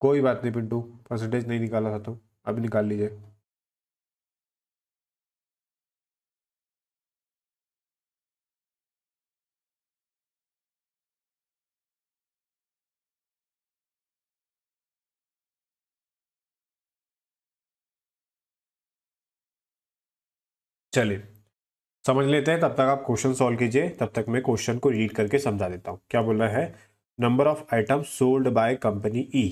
कोई बात नहीं पिंटू परसेंटेज नहीं निकाला था तो अभी निकाल लीजिए चलिए समझ लेते
हैं तब तक आप क्वेश्चन सॉल्व कीजिए तब तक मैं क्वेश्चन को रीड करके समझा देता हूँ क्या बोल रहा है number
of item sold by company E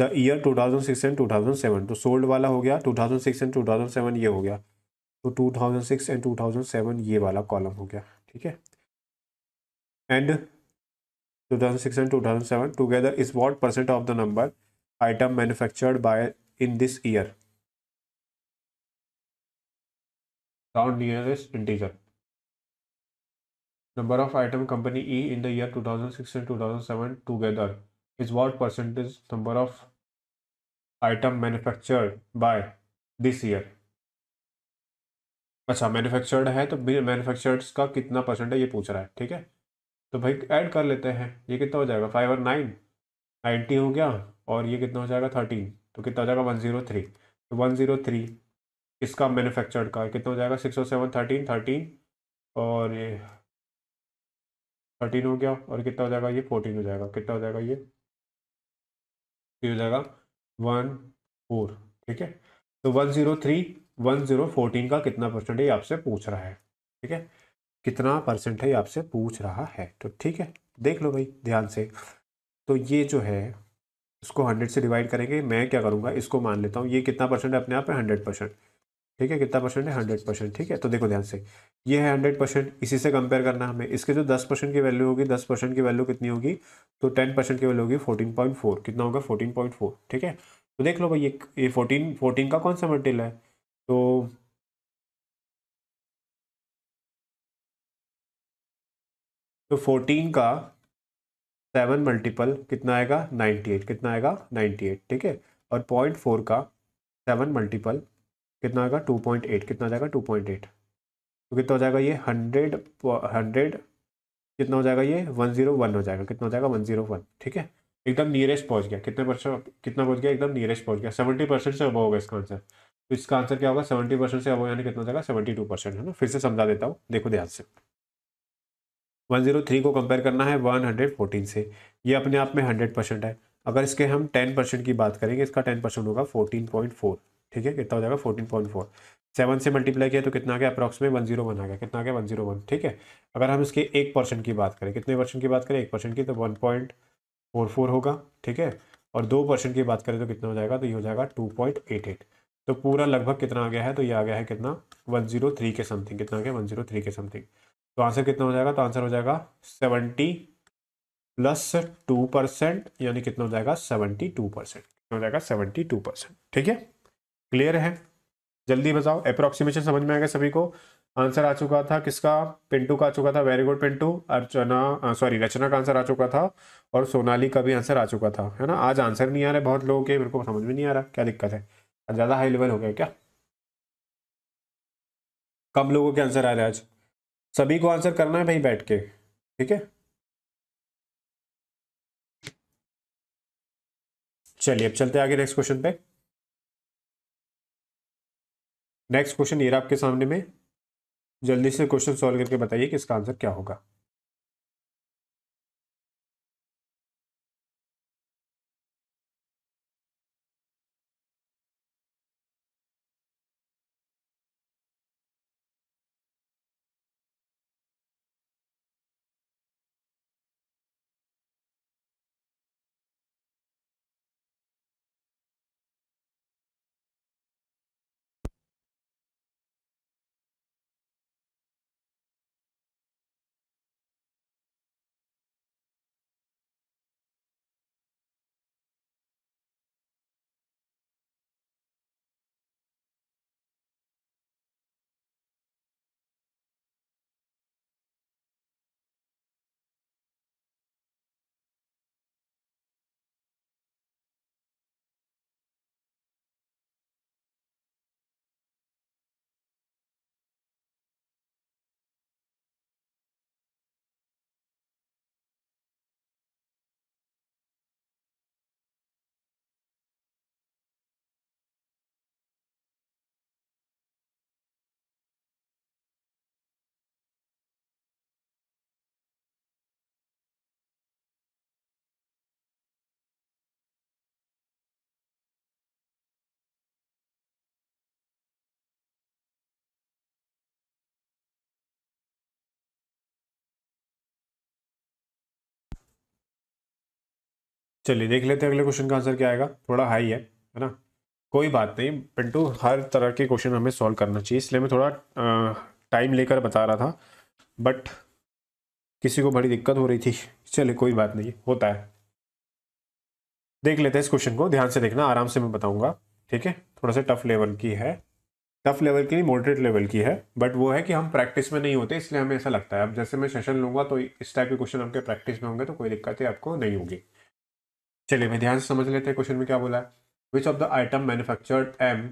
the year six and two 2007 तो सोल्ड वाला हो गया two thousand six and two thousand seven ये हो गया तो two thousand six and two thousand seven ये वाला कॉलम हो गया ठीक है and
two 2006 and seven together is what percent of the number item manufactured by
in this year count nearest integer number of item company E in the year
six and two 2007 together is what percentage number of item manufactured by this year अच्छा मैन्युफैक्चर्ड है तो मैन्युफैक्चर्ड का कितना परसेंट है ये पूछ रहा है ठीक है तो भाई ऐड कर लेते हैं ये कितना हो जाएगा फाइव और नाइन नाइन्टी हो गया और ये कितना हो जाएगा थर्टीन तो कितना हो जाएगा वन ज़ीरो थ्री तो वन ज़ीरो थ्री इसका मैन्युफैक्चर्ड का कितना हो जाएगा सिक्स और सेवन
थर्टीन थर्टीन और ये थर्टीन हो गया और कितना हो जाएगा ये फोर्टीन हो जाएगा कितना हो जाएगा ये हो जाएगा वन
फोर ठीक है तो one zero three one zero fourteen का कितना परसेंट ये आपसे पूछ रहा है ठीक है कितना परसेंट है ये आपसे पूछ रहा है तो ठीक है देख लो भाई ध्यान से तो ये जो है इसको हंड्रेड से डिवाइड करेंगे मैं क्या करूँगा इसको मान लेता हूँ ये कितना परसेंट है अपने आप पर हंड्रेड परसेंट ठीक है कितना परसेंट है हंड्रेड परसेंट ठीक है तो देखो ध्यान से ये है हंड्रेड परसेंट इसी से कंपेयर करना हमें इसके जो दस परसेंट की वैल्यू होगी दस परसेंट की वैल्यू कितनी होगी तो टेन परसेंट की वैल्यू होगी फोर्टीन पॉइंट फोर कितना होगा फोर्टीन पॉइंट फोर ठीक है तो देख लो भाई
ये फोर्टीन फोर्टीन का कौन सा मटेरियल है तो तो फोर्टीन का
सेवन मल्टीपल कितना आएगा नाइन्टी एट कितना आएगा नाइन्टी एट ठीक है और पॉइंट
फोर का सेवन मल्टीपल कितना आएगा टू पॉइंट एट कितना जाएगा टू पॉइंट एट तो कितना हो जाएगा ये हंड्रेड हंड्रेड कितना हो जाएगा ये वन जीरो वन हो जाएगा कितना हो जाएगा वन जीरो वन ठीक है एकदम नियरेस्ट पहुंच गया कितने परसेंट कितना पहुंच गया एकदम नियरेस्ट पहुंच गया सेवेंटी परसेंट से अब होगा इसका आंसर तो इसका आंसर क्या होगा सेवेंटी परसेंट से अब यानी कितना जाएगा सेवेंटी टू परसेंट है ना फिर से समझा देता हूँ देखो ध्यान से वन जीरो थ्री को कंपेयर करना है वन हंड्रेड फोर्टीन से ये अपने आप में हंड्रेड परसेंट है अगर इसके हम टेन परसेंट की बात करेंगे इसका टेन परसेंट होगा फोर्टीन पॉइंट फोर ठीक है कितना हो जाएगा फोर्टीन पॉइंट फोर सेवन से मल्टीप्लाई किया तो कितना आ गया अप्रॉक्सिमेट वन जीरो वन आ गया कितना आ गया वन जीरो वन ठीक है अगर हम इसके एक परसेंट की बात करें कितने परसेंट की बात करें एक परसेंट की तो वन पॉइंट फोर फोर होगा ठीक है और दो परसेंट की बात करें तो कितना हो जाएगा तो ये हो जाएगा टू पॉइंट एट एट तो पूरा लगभग कितना आ गया है तो ये आ गया है कितना वन जीरो थ्री के समथिंग कितना आ गया वन जीरो थ्री के समथिंग तो आंसर कितना हो जाएगा तो आंसर हो जाएगा सेवेंटी प्लस टू परसेंट यानी कितना हो जाएगा सेवेंटी टू परसेंट कितना हो जाएगा सेवेंटी टू परसेंट ठीक है क्लियर है जल्दी बताओ अप्रोक्सीमेशन समझ में आएगा सभी को आंसर आ चुका था किसका पिंटू का आ चुका था very good Pintu Archana sorry Rachna का आंसर आ चुका था और सोनाली का भी आंसर आ चुका था है ना आज आंसर नहीं आ रहा है बहुत लोगों के मेरे को समझ में नहीं आ रहा क्या
दिक्कत है ज़्यादा हाई लेवल हो गया क्या कम लोगों के आंसर आ रहे हैं आज सभी को आंसर करना है भाई बैठ के ठीक है
चलिए अब चलते आगे नेक्स्ट क्वेश्चन पे नेक्स्ट क्वेश्चन ये आपके सामने में जल्दी से क्वेश्चन सॉल्व करके बताइए कि इसका आंसर क्या होगा चलिए देख लेते हैं अगले क्वेश्चन का आंसर क्या आएगा थोड़ा हाई है है ना
कोई बात नहीं पिंटू हर तरह के क्वेश्चन हमें सॉल्व करना चाहिए इसलिए मैं थोड़ा टाइम लेकर बता रहा था बट किसी को बड़ी दिक्कत हो रही थी चलिए कोई बात नहीं होता है देख लेते हैं इस क्वेश्चन को ध्यान से देखना आराम से मैं बताऊंगा ठीक है थोड़ा सा टफ लेवल की है टफ लेवल की नहीं मॉडरेट लेवल की है बट वो है कि हम प्रैक्टिस में नहीं होते इसलिए हमें ऐसा लगता है अब जैसे मैं सेशन लूंगा तो इस टाइप के क्वेश्चन आपके प्रैक्टिस में होंगे तो कोई दिक्कत आपको नहीं होगी चलिए मैं ध्यान से समझ लेते हैं क्वेश्चन में क्या बोला है which of the item manufactured M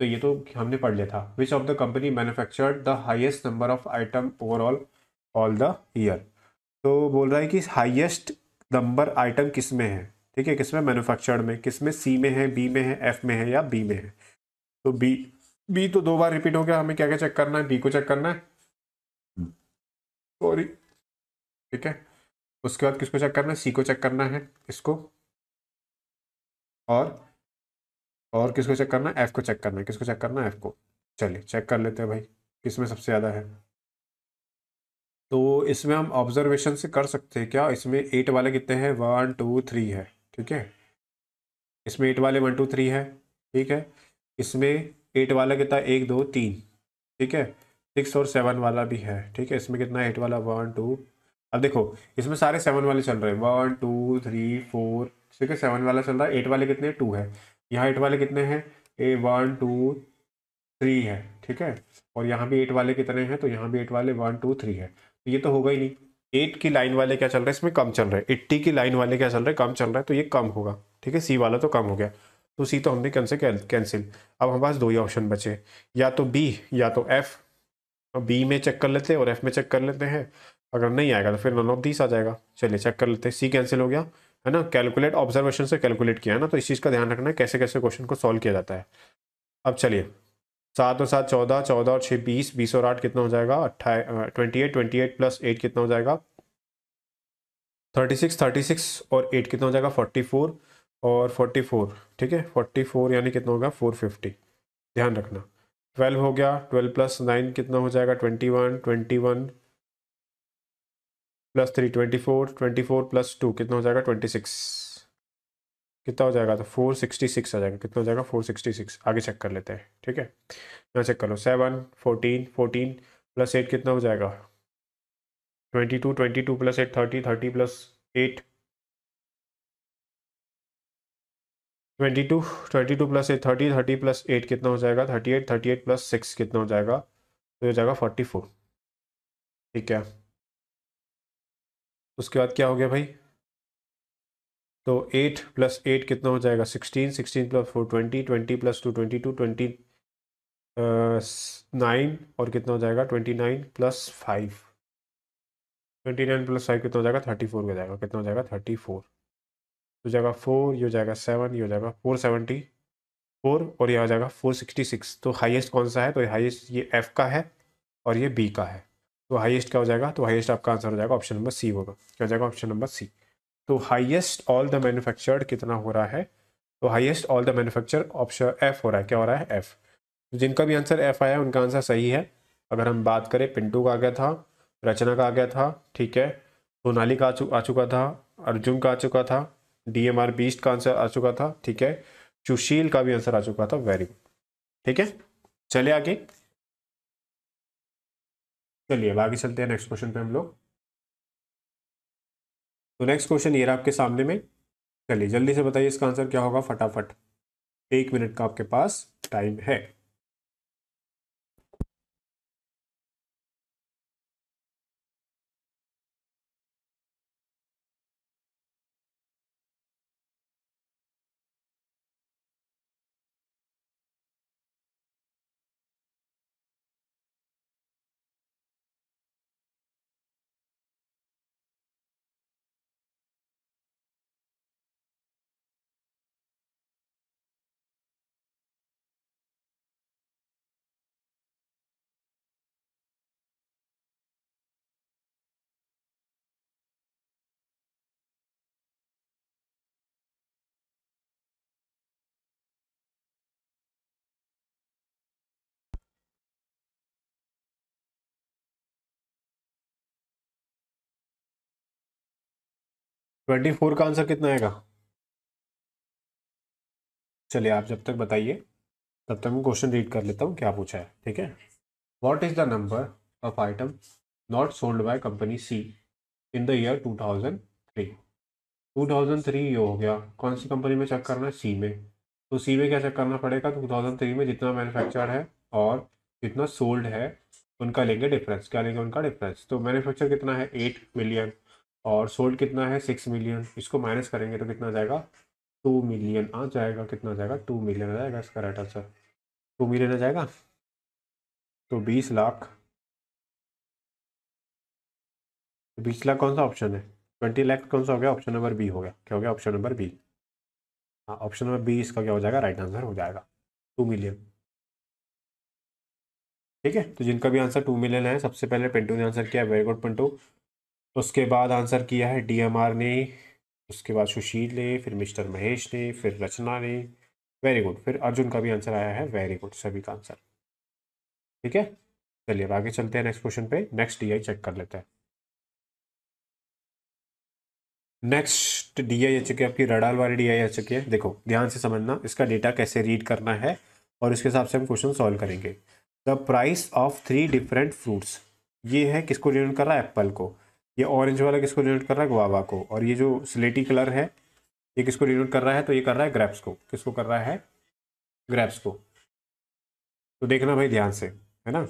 तो ये तो हमने पढ़ लिया था which of the company manufactured the highest number of item overall all the year तो बोल रहा है कि हाइएस्ट नंबर आइटम किस में है ठीक है किसमें मैनुफेक्चर्ड में किस में सी में है बी में है एफ में है या बी में है तो बी बी तो दो बार रिपीट हो गया हमें क्या क्या चेक करना है बी को चेक करना
है सॉरी hmm. ठीक है उसके बाद किसको चेक करना है सी को चेक करना है इसको और
और किसको चेक करना है एफ को चेक करना है किसको चेक करना है एफ को चलिए चेक कर लेते हैं भाई किस में सबसे ज़्यादा है तो इसमें हम ऑब्जर्वेशन से कर सकते हैं क्या इसमें एट वाले कितने हैं वन टू थ्री है ठीक है इसमें एट वाले वन टू थ्री है ठीक है इसमें एट वाला कितना एक दो तीन ठीक है सिक्स और सेवन वाला भी है ठीक है इसमें कितना एट वाला वन टू अब देखो इसमें सारे सेवन वाले चल रहे हैं वन टू थ्री फोर ठीक है सेवन वाला चल रहा है एट वाले कितने टू है यहाँ एट वाले कितने हैं ए वन टू थ्री है ठीक है और यहाँ भी एट वाले कितने हैं तो यहाँ भी एट वाले वन टू थ्री है तो ये तो होगा ही नहीं एट की लाइन वाले क्या चल रहा है इसमें कम चल रहा है एट्टी की लाइन वाले क्या चल रहे हैं कम चल रहा है तो ये कम होगा ठीक है सी वाला तो कम हो गया तो सी तो हमने कैंसिल कैंसिल अब हमारे पास दो ही ऑप्शन बचे या तो बी या तो एफ बी में चेक कर लेते हैं और एफ में चेक कर लेते हैं अगर नहीं आएगा तो फिर नन ऑफ दीस आ जाएगा चलिए चेक कर लेते हैं सी कैंसिल हो गया है ना कैलकुलेट ऑब्जर्वेशन से कैलकुलेट किया है ना तो इस चीज़ का ध्यान रखना है कैसे कैसे क्वेश्चन को सॉल्व किया जाता है अब चलिए सात और सात चौदह चौदह और छः बीस बीस और आठ कितना हो जाएगा अट्ठा twenty eight twenty eight plus eight कितना हो जाएगा थर्टी सिक्स थर्टी सिक्स और एट कितना हो जाएगा फोर्टी फोर और फोर्टी फोर ठीक है फोर्टी फोर यानी कितना होगा फोर फिफ्टी ध्यान रखना ट्वेल्व हो गया ट्वेल्व प्लस नाइन कितना हो जाएगा twenty one twenty one plus three twenty four twenty four plus two कितना हो जाएगा ट्वेंटी सिक्स कितना हो जाएगा तो फोर सिक्सटी सिक्स आ जाएगा कितना हो जाएगा फोर सिक्सटी सिक्स आगे चेक कर लेते हैं ठीक है यहाँ चेक कर लो seven fourteen fourteen
plus eight कितना हो जाएगा twenty two twenty two plus eight thirty thirty plus eight twenty two twenty two plus eight thirty thirty plus eight कितना हो जाएगा thirty eight thirty eight plus six कितना हो जाएगा तो हो जाएगा फोर्टी फोर ठीक है उसके बाद क्या हो गया भाई तो एट प्लस एट कितना हो जाएगा sixteen sixteen plus four twenty
twenty plus two twenty two twenty nine और कितना हो जाएगा twenty nine plus five twenty nine plus five कितना हो जाएगा थर्टी फोर हो जाएगा कितना हो जाएगा थर्टी फोर हो जाएगा फोर ये हो जाएगा सेवन ये हो जाएगा फोर सेवेंटी फोर और ये हो जाएगा फोर सिक्सटी सिक्स तो हाइएस्ट कौन सा है तो हाइएस्ट ये एफ का है और ये बी का है तो हाईएस्ट क्या हो जाएगा तो हाईएस्ट आपका आंसर हो जाएगा ऑप्शन नंबर सी होगा क्या हो जाएगा ऑप्शन नंबर सी तो हाईएस्ट ऑल द मैन्युफैक्चर्ड कितना हो रहा है तो highest all the manufacture option F हो रहा है क्या हो रहा है एफ तो जिनका भी आंसर एफ आया उनका आंसर सही है अगर हम बात करें पिंटू का आ गया था रचना का आ गया था ठीक है सोनाली का आ चुका था अर्जुन का आ चुका था डी एम आर बीस्ट का आंसर आ चुका था ठीक है सुशील का भी आंसर
आ चुका था वेरी गुड ठीक है चले आगे चलिए आगे चलते हैं नेक्स्ट क्वेश्चन पे हम लोग तो नेक्स्ट
क्वेश्चन ये रहा आपके सामने में चलिए जल्दी से बताइए इसका आंसर क्या होगा फटाफट एक मिनट
का आपके पास टाइम है ट्वेंटी फोर का आंसर कितना आएगा चलिए आप जब तक
बताइए तब तक मैं क्वेश्चन रीड कर लेता हूँ क्या पूछा है ठीक है what is the number
of item not sold by company C in the year two two thousand three thousand three ये हो गया कौन सी कंपनी में चेक करना है सी में तो सी में क्या चेक करना पड़ेगा टू थाउजेंड थ्री में जितना मैनुफेक्चर है और जितना सोल्ड है उनका लेंगे डिफरेंस क्या लेंगे उनका डिफरेंस तो मैनुफैक्चर कितना है एट मिलियन और सोल्ड कितना है सिक्स मिलियन इसको माइनस करेंगे तो कितना जाएगा टू मिलियन आ जाएगा कितना जाएगा टू मिलियन आ जाएगा
इसका राइट आंसर टू मिलियन आ जाएगा तो बीस लाख बीस लाख कौन सा ऑप्शन है ट्वेंटी लाख कौन सा हो गया ऑप्शन नंबर बी हो गया क्या हो गया ऑप्शन नंबर बी हाँ ऑप्शन नंबर बी इसका क्या हो जाएगा राइट आंसर हो जाएगा टू मिलियन ठीक है तो जिनका भी आंसर टू मिलियन
है सबसे पहले पिंटू ने आंसर किया वेरी गुड पिंटू उसके बाद आंसर किया है डीएमआर ने उसके बाद सुशील ने फिर मिस्टर महेश ने फिर रचना ने वेरी गुड फिर
अर्जुन का भी आंसर आया है वेरी गुड सभी का आंसर ठीक है चलिए अब आगे चलते हैं नेक्स्ट क्वेश्चन पे नेक्स्ट डी चेक कर लेते हैं
नेक्स्ट डी आई आ चुकी है आपकी रडाल वाली डी आई आ चुकी है देखो ध्यान से समझना इसका डेटा कैसे रीड करना है और इसके हिसाब से हम क्वेश्चन सॉल्व करेंगे the price of three different fruits ये है किसको रिलेट कर रहा है एप्पल को ये ऑरेंज वाला किसको डिनोट कर रहा है गुआवा को और ये जो
स्लेटी कलर है ये किसको डिनोट कर रहा है तो ये कर रहा है ग्रेप्स को किसको कर रहा है
ग्रेप्स को तो देखना भाई ध्यान से है ना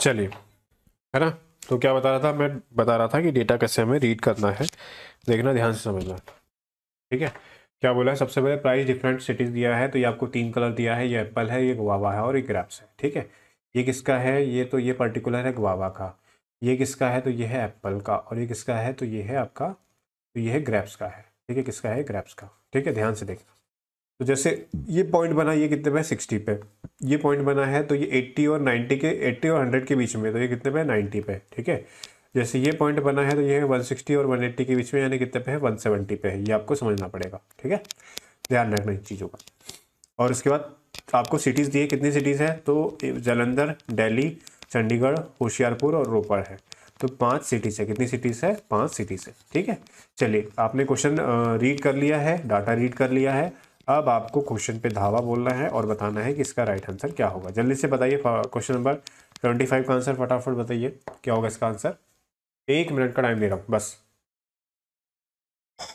चलिए है ना तो क्या बता रहा था मैं बता रहा था कि डेटा कैसे हमें रीड करना है
देखना ध्यान से समझना ठीक है क्या बोला है सबसे पहले प्राइस डिफरेंट सिटीज़ दिया है तो ये आपको तीन कलर दिया है ये एप्पल है ये गुआवा है और ये ग्रैप्स है ठीक है ये किसका है ये तो ये पर्टिकुलर है गुआवा का ये किसका है तो ये है एप्पल का और ये किसका है तो ये है आपका तो ये है ग्रैप्स का है ठीक है किसका है ग्रैप्स का ठीक है ध्यान से देखना तो जैसे ये पॉइंट बना ये कितने पे सिक्सटी पे ये पॉइंट बना है तो ये एट्टी और नाइन्टी के एट्टी और हंड्रेड के बीच में तो ये कितने पे नाइन्टी पे ठीक है जैसे ये पॉइंट बना है तो ये वन सिक्सटी और वन एट्टी के बीच में यानी कितने पे है वन सेवेंटी पे है ये आपको समझना पड़ेगा ठीक है ध्यान रखना इन चीज़ों का और उसके बाद आपको सिटीज़ दिए कितनी सिटीज़ हैं तो जलंधर दिल्ली चंडीगढ़ होशियारपुर और रोपड़ है तो पांच सिटीज़ है कितनी सिटीज़ है पांच सिटीज़ है ठीक है चलिए आपने क्वेश्चन रीड कर लिया है डाटा रीड कर लिया है अब आपको क्वेश्चन पे धावा बोलना है और बताना है कि इसका राइट आंसर क्या होगा जल्दी से बताइए क्वेश्चन नंबर ट्वेंटी फाइव का आंसर फटाफट बताइए क्या होगा इसका आंसर एक मिनट का टाइम दे रहा हूँ बस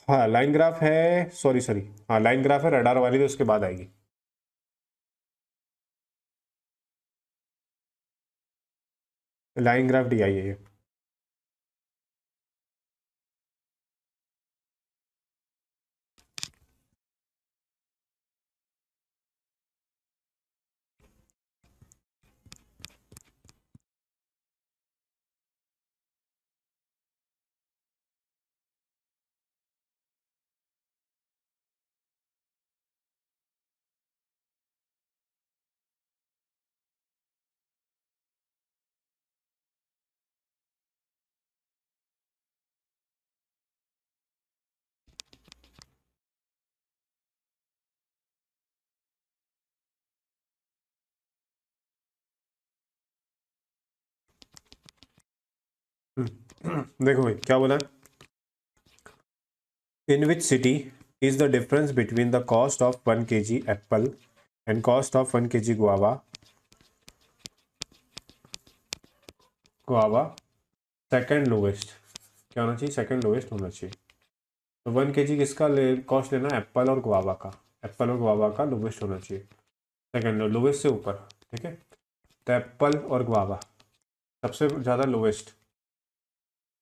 हाँ लाइन ग्राफ है सॉरी सॉरी हाँ लाइन ग्राफ है रडार वाली तो उसके बाद आएगी लाइन ग्राफ डी आई है ये देखो भाई क्या बोला
in which city is the difference between the cost of one K G apple and cost of one K G guava guava second lowest क्या होना चाहिए सेकेंड लोवेस्ट होना चाहिए तो वन के जी किसका ले, कॉस्ट लेना एप्पल और गुआवा का एप्पल और गुआवा का लोवेस्ट होना चाहिए सेकेंड लोवेस्ट से ऊपर ठीक है तो एप्पल और गुआवा सबसे ज़्यादा लोवेस्ट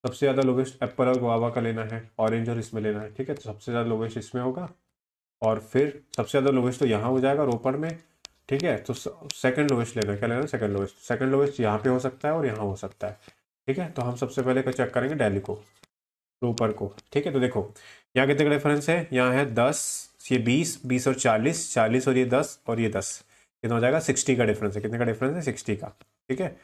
सबसे ज़्यादा लोवेस्ट एप्पल और गुआवा का लेना है ऑरेंज और इसमें लेना है ठीक है तो सबसे ज़्यादा लोवेस्ट इसमें होगा और फिर सबसे ज़्यादा लोवेस्ट तो यहाँ हो जाएगा रोपड़ में ठीक है तो सेकंड लोवेस्ट लेना क्या लेना सेकंड लोवेस्ट सेकंड लोवेस्ट यहाँ पे हो सकता है और यहाँ हो सकता है ठीक है तो हम सबसे पहले चेक करेंगे डेली को रोपर को ठीक है तो देखो यहाँ कितने का डिफरेंस है यहाँ है दस ये बीस बीस और चालीस चालीस और ये दस और ये दस कितना हो जाएगा सिक्सटी का डिफरेंस है कितने का डिफरेंस है सिक्सटी का ठीक है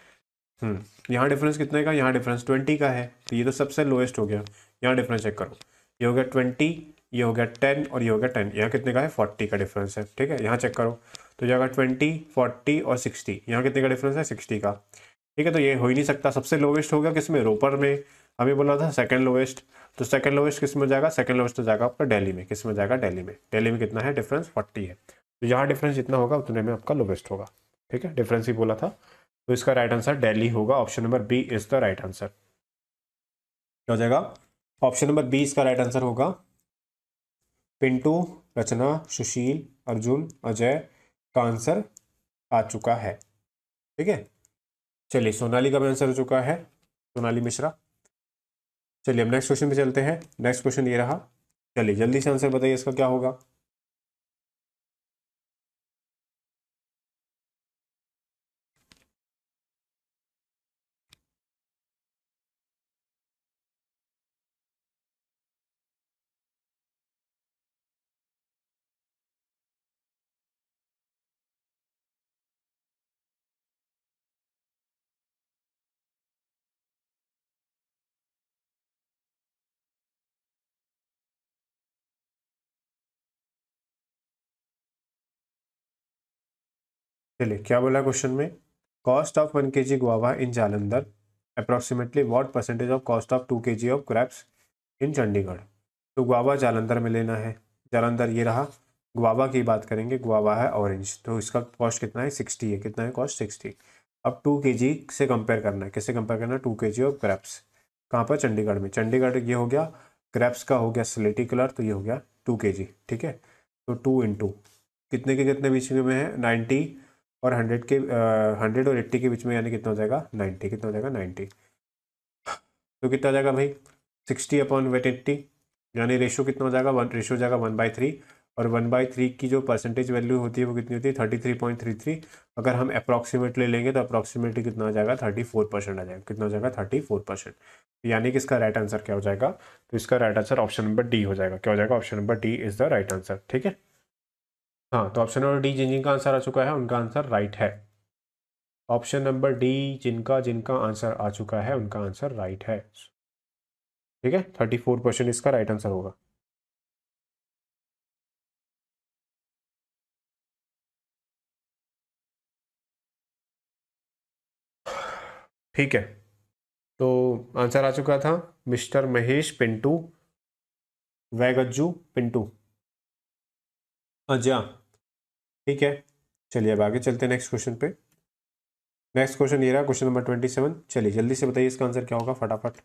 हम्म, यहाँ डिफरेंस कितने का यहाँ डिफरेंस ट्वेंटी का है तो ये तो सबसे लोएस्ट हो गया यहाँ डिफरेंस चेक करो ये हो गया ट्वेंटी ये हो गया टेन और ये हो गया टेन यहाँ कितने का है फोर्टी का डिफरेंस है ठीक है यहाँ चेक करो तो ये होगा ट्वेंटी फोर्टी और सिक्सटी यहाँ कितने का डिफरेंस है सिक्सटी का ठीक है तो ये हो ही नहीं सकता सबसे लोवेस्ट गया किस में रोपर में अभी बोला था सेकेंड लोएस्ट तो सेकेंड लोवेस्ट किस में जाएगा सेकेंड लोएस्ट तो जाएगा आपका डेली में किस में जाएगा डेली में डेली में कितना है डिफरेंस फोर्टी है तो यहाँ डिफरेंस जितना होगा उतने में आपका लोवेस्ट होगा ठीक है डिफरेंस ही बोला था तो इसका राइट आंसर दिल्ली होगा option number B is the right answer क्या हो जाएगा ऑप्शन नंबर बी इसका राइट आंसर होगा पिंटू रचना सुशील अर्जुन अजय का आंसर आ चुका है ठीक है चलिए सोनाली का भी आंसर हो चुका है सोनाली मिश्रा चलिए हम नेक्स्ट क्वेश्चन पे चलते हैं नेक्स्ट
क्वेश्चन ये रहा चलिए जल्दी से आंसर बताइए इसका क्या होगा चलिए क्या बोला क्वेश्चन में cost of one K G guava in
Jalandhar approximately what percentage of cost of two K G of grapes in Chandigarh तो गुआवा जालंधर में लेना है जालंधर ये रहा गुआवा की बात करेंगे गुआवा है ऑरेंज तो इसका कॉस्ट कितना है सिक्सटी है कितना है कॉस्ट सिक्सटी अब टू के जी से कंपेयर करना है किससे कंपेयर करना है to K G of craps कहाँ पर चंडीगढ़ में चंडीगढ़ ये हो गया क्रैप्स का हो गया स्लेटी कलर तो ये हो गया टू के जी ठीक है तो टू इन टू कितने के कितने बीच में है नाइन्टी और हंड्रेड के हंड्रेड और एट्टी के बीच में यानी कितना हो जाएगा नाइन्टी कितना हो जाएगा नाइन्टी तो कितना हो जाएगा भाई सिक्सटी अपॉन वेट एट्टी यानी रेशो कितना हो जाएगा वन रेशो हो जाएगा वन बाई थ्री और वन बाई थ्री की जो परसेंटेज वैल्यू होती है वो कितनी होती है thirty three point three three अगर हम अप्रॉक्सीमेटली लेंगे तो अप्रॉक्सीमेटली कितना हो जाएगा थर्टी फोर परसेंट आ जाएगा कितना हो जाएगा थर्टी फोर परसेंट यानी कि इसका राइट आंसर क्या हो जाएगा तो इसका right answer option number D हो जाएगा क्या हो जाएगा option number D is the right answer ठीक है हाँ तो ऑप्शन नंबर डी जिन जिनका आंसर आ चुका है उनका आंसर राइट है ऑप्शन नंबर डी जिनका
जिनका आंसर आ चुका है उनका आंसर राइट है ठीक है थर्टी फोर परसेंट इसका राइट आंसर होगा ठीक है तो आंसर आ चुका था मिस्टर महेश पिंटू
वैगज्जू पिंटू अजा हाँ हाँ। ठीक है चलिए अब आगे चलते हैं नेक्स्ट क्वेश्चन पे नेक्स्ट क्वेश्चन ये रहा क्वेश्चन नंबर ट्वेंटी
सेवन चलिए जल्दी से बताइए इसका आंसर क्या होगा फटाफट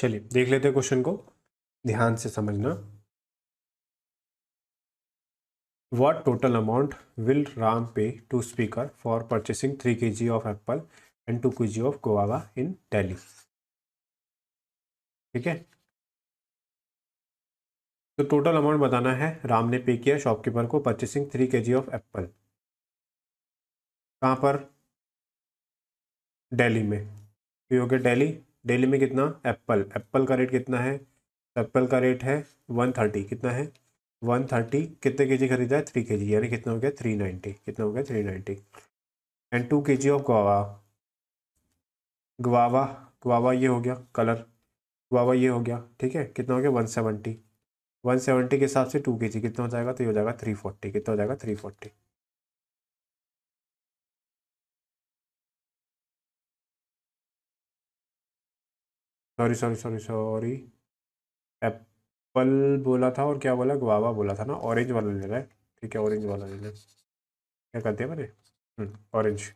चलिए देख लेते हैं क्वेश्चन को ध्यान से समझना what
total amount will Ram pay to speaker for purchasing three K G of apple and two K G of guava in Delhi ठीक है तो टोटल अमाउंट बताना है राम ने पे किया शॉपकीपर को purchasing three K G of Apple कहाँ पर दिल्ली में ये हो गया डेली डेली में कितना एप्पल एप्पल का रेट कितना है
एप्पल का रेट है वन थर्टी कितना है वन थर्टी कितने के जी खरीदा है थ्री के जी यानी कितना हो गया थ्री नाइन्टी कितना हो गया three ninety and two K G of गवावा गवावा गवावा ये हो गया कलर गवावा ये हो गया ठीक है
कितना हो गया वन सेवेंटी वन सेवेंटी के हिसाब से टू के जी कितना हो जाएगा तो ये हो जाएगा थ्री फोर्टी कितना हो
जाएगा three forty sorry sorry sorry sorry
apple बोला था और क्या बोला गुआवा बोला था ना ऑरेंज वाला ले रहा है ठीक है ऑरेंज
वाला ले है क्या कर हैं मैंने ऑरेंज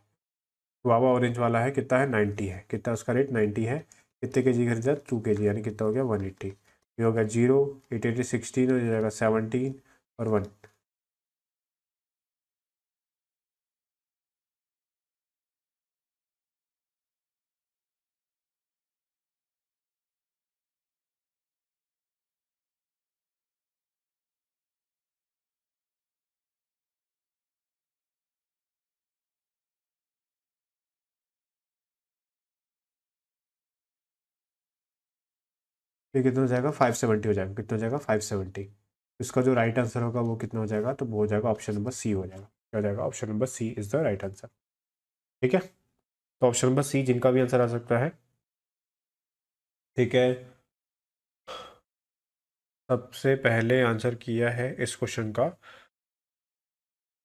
गुआवा ऑरेंज वाला है कितना है नाइन्टी है कितना उसका रेट नाइन्टी है कितने के जी खरीदा टू के जी यानी कितना हो गया वन एट्टी
ये हो गया जीरो एट एटी सिक्सटीन हो जाएगा सेवनटीन और वन ये कितना हो जाएगा
फाइव सेवेंटी हो जाएगा कितना हो जाएगा फाइव सेवेंटी इसका जो राइट आंसर होगा वो कितना हो जाएगा तो वो हो जाएगा ऑप्शन नंबर सी हो जाएगा क्या हो जाएगा option number C is the right answer ठीक है तो ऑप्शन नंबर सी जिनका भी आंसर आ सकता है ठीक है सबसे पहले आंसर किया है इस क्वेश्चन का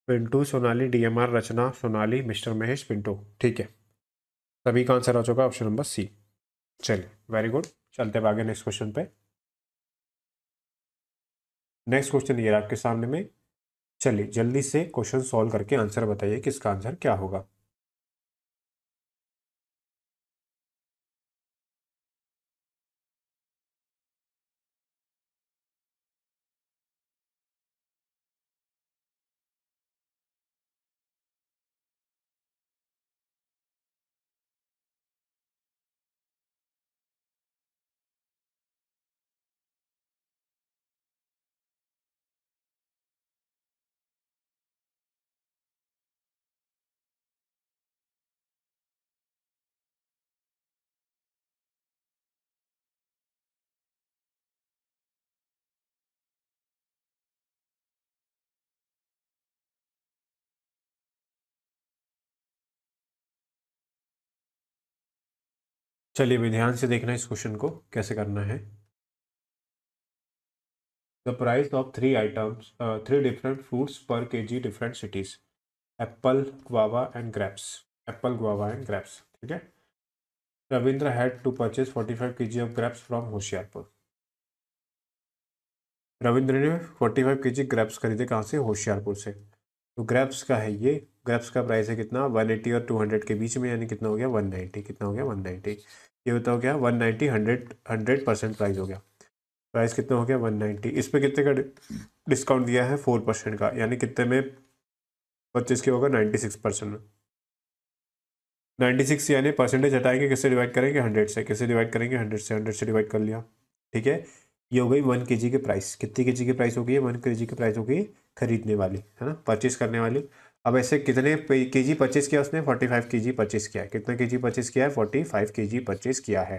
पिंटू सोनाली डीएमआर रचना सोनाली मिस्टर महेश पिंटू ठीक है
सभी का आंसर आ चुका ऑप्शन नंबर सी चलिए वेरी गुड चलते आगे नेक्स्ट क्वेश्चन पे नेक्स्ट क्वेश्चन ये आपके सामने में चलिए
जल्दी से क्वेश्चन सॉल्व करके आंसर बताइए कि इसका आंसर क्या होगा चलिए भी ध्यान से देखना इस क्वेश्चन को कैसे करना है
the price of three items three different foods per
K G different cities apple guava and grapes apple guava and grapes ठीक है Ravindra had to purchase forty five K G of grapes from Hoshiarpur Ravindra ने फोर्टी फाइव के जी ग्रैप्स खरीदे कहाँ से होशियारपुर से तो ग्रेप्स का है ये ग्रैप्स का प्राइस है कितना 180 और 200 के बीच में यानी कितना हो गया 190 कितना हो गया 190 ये होता हो गया one ninety hundred hundred percent price हो गया प्राइस कितना हो गया वन नाइन्टी इस पर कितने का डिस्काउंट दिया है फोर परसेंट का यानी कितने में पच्चीस के होगा नाइन्टी सिक्स परसेंट में नाइन्टी सिक्स यानी परसेंटेज हटाएंगे किससे डिवाइड करेंगे हंड्रेड से किससे डिवाइड करेंगे हंड्रेड से हंड्रेड से डिवाइड कर लिया ठीक है ये हो गई वन के जी की प्राइस कितनी के जी की प्राइस हो गई है वन के जी की प्राइस हो गई खरीदने वाली है ना परचेज करने वाली अब ऐसे कितने के जी परचेज किया उसने फोर्टी फाइव के जी परचेज किया है कितना के जी परचेज किया है फोर्टी फाइव के जी परचेज किया है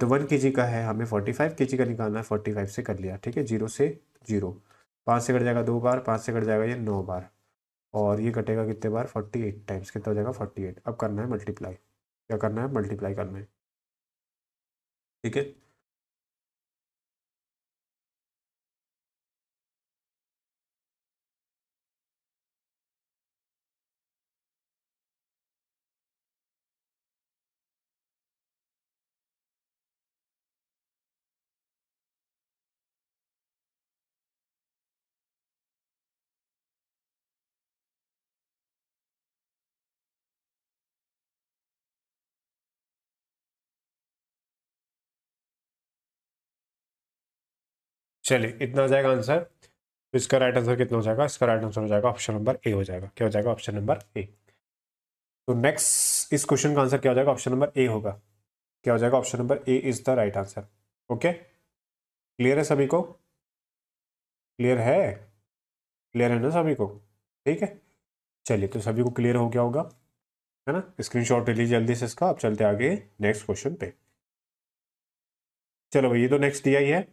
तो वन के जी का है हमें फोर्टी फाइव के जी का निकालना है फोर्टी फाइव से कर लिया ठीक है जीरो से जीरो पाँच से कट जाएगा दो बार पाँच से कट जाएगा ये नौ
बार और ये कटेगा कितने बार फोर्टी एट टाइम्स कितना हो जाएगा फोर्टी एट अब करना है मल्टीप्लाई क्या
करना है मल्टीप्लाई करना है ठीक है चलिए इतना हो जाएगा आंसर तो इसका राइट आंसर कितना हो जाएगा इसका राइट आंसर हो
जाएगा ऑप्शन नंबर ए हो जाएगा क्या हो जाएगा ऑप्शन नंबर ए तो नेक्स्ट इस क्वेश्चन का आंसर
क्या हो जाएगा ऑप्शन नंबर ए होगा क्या हो जाएगा option number A is the right answer okay clear है सभी को क्लियर है क्लियर है ना सभी को ठीक है चलिए तो सभी को क्लियर हो गया होगा है ना स्क्रीनशॉट ले लीजिए जल्दी
से इसका आप चलते आगे नेक्स्ट क्वेश्चन पे चलो भाई ये तो नेक्स्ट दिया ही
है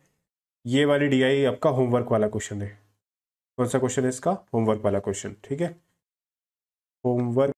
ये वाली डी आपका होमवर्क वाला क्वेश्चन है कौन सा क्वेश्चन है इसका होमवर्क वाला क्वेश्चन ठीक है होमवर्क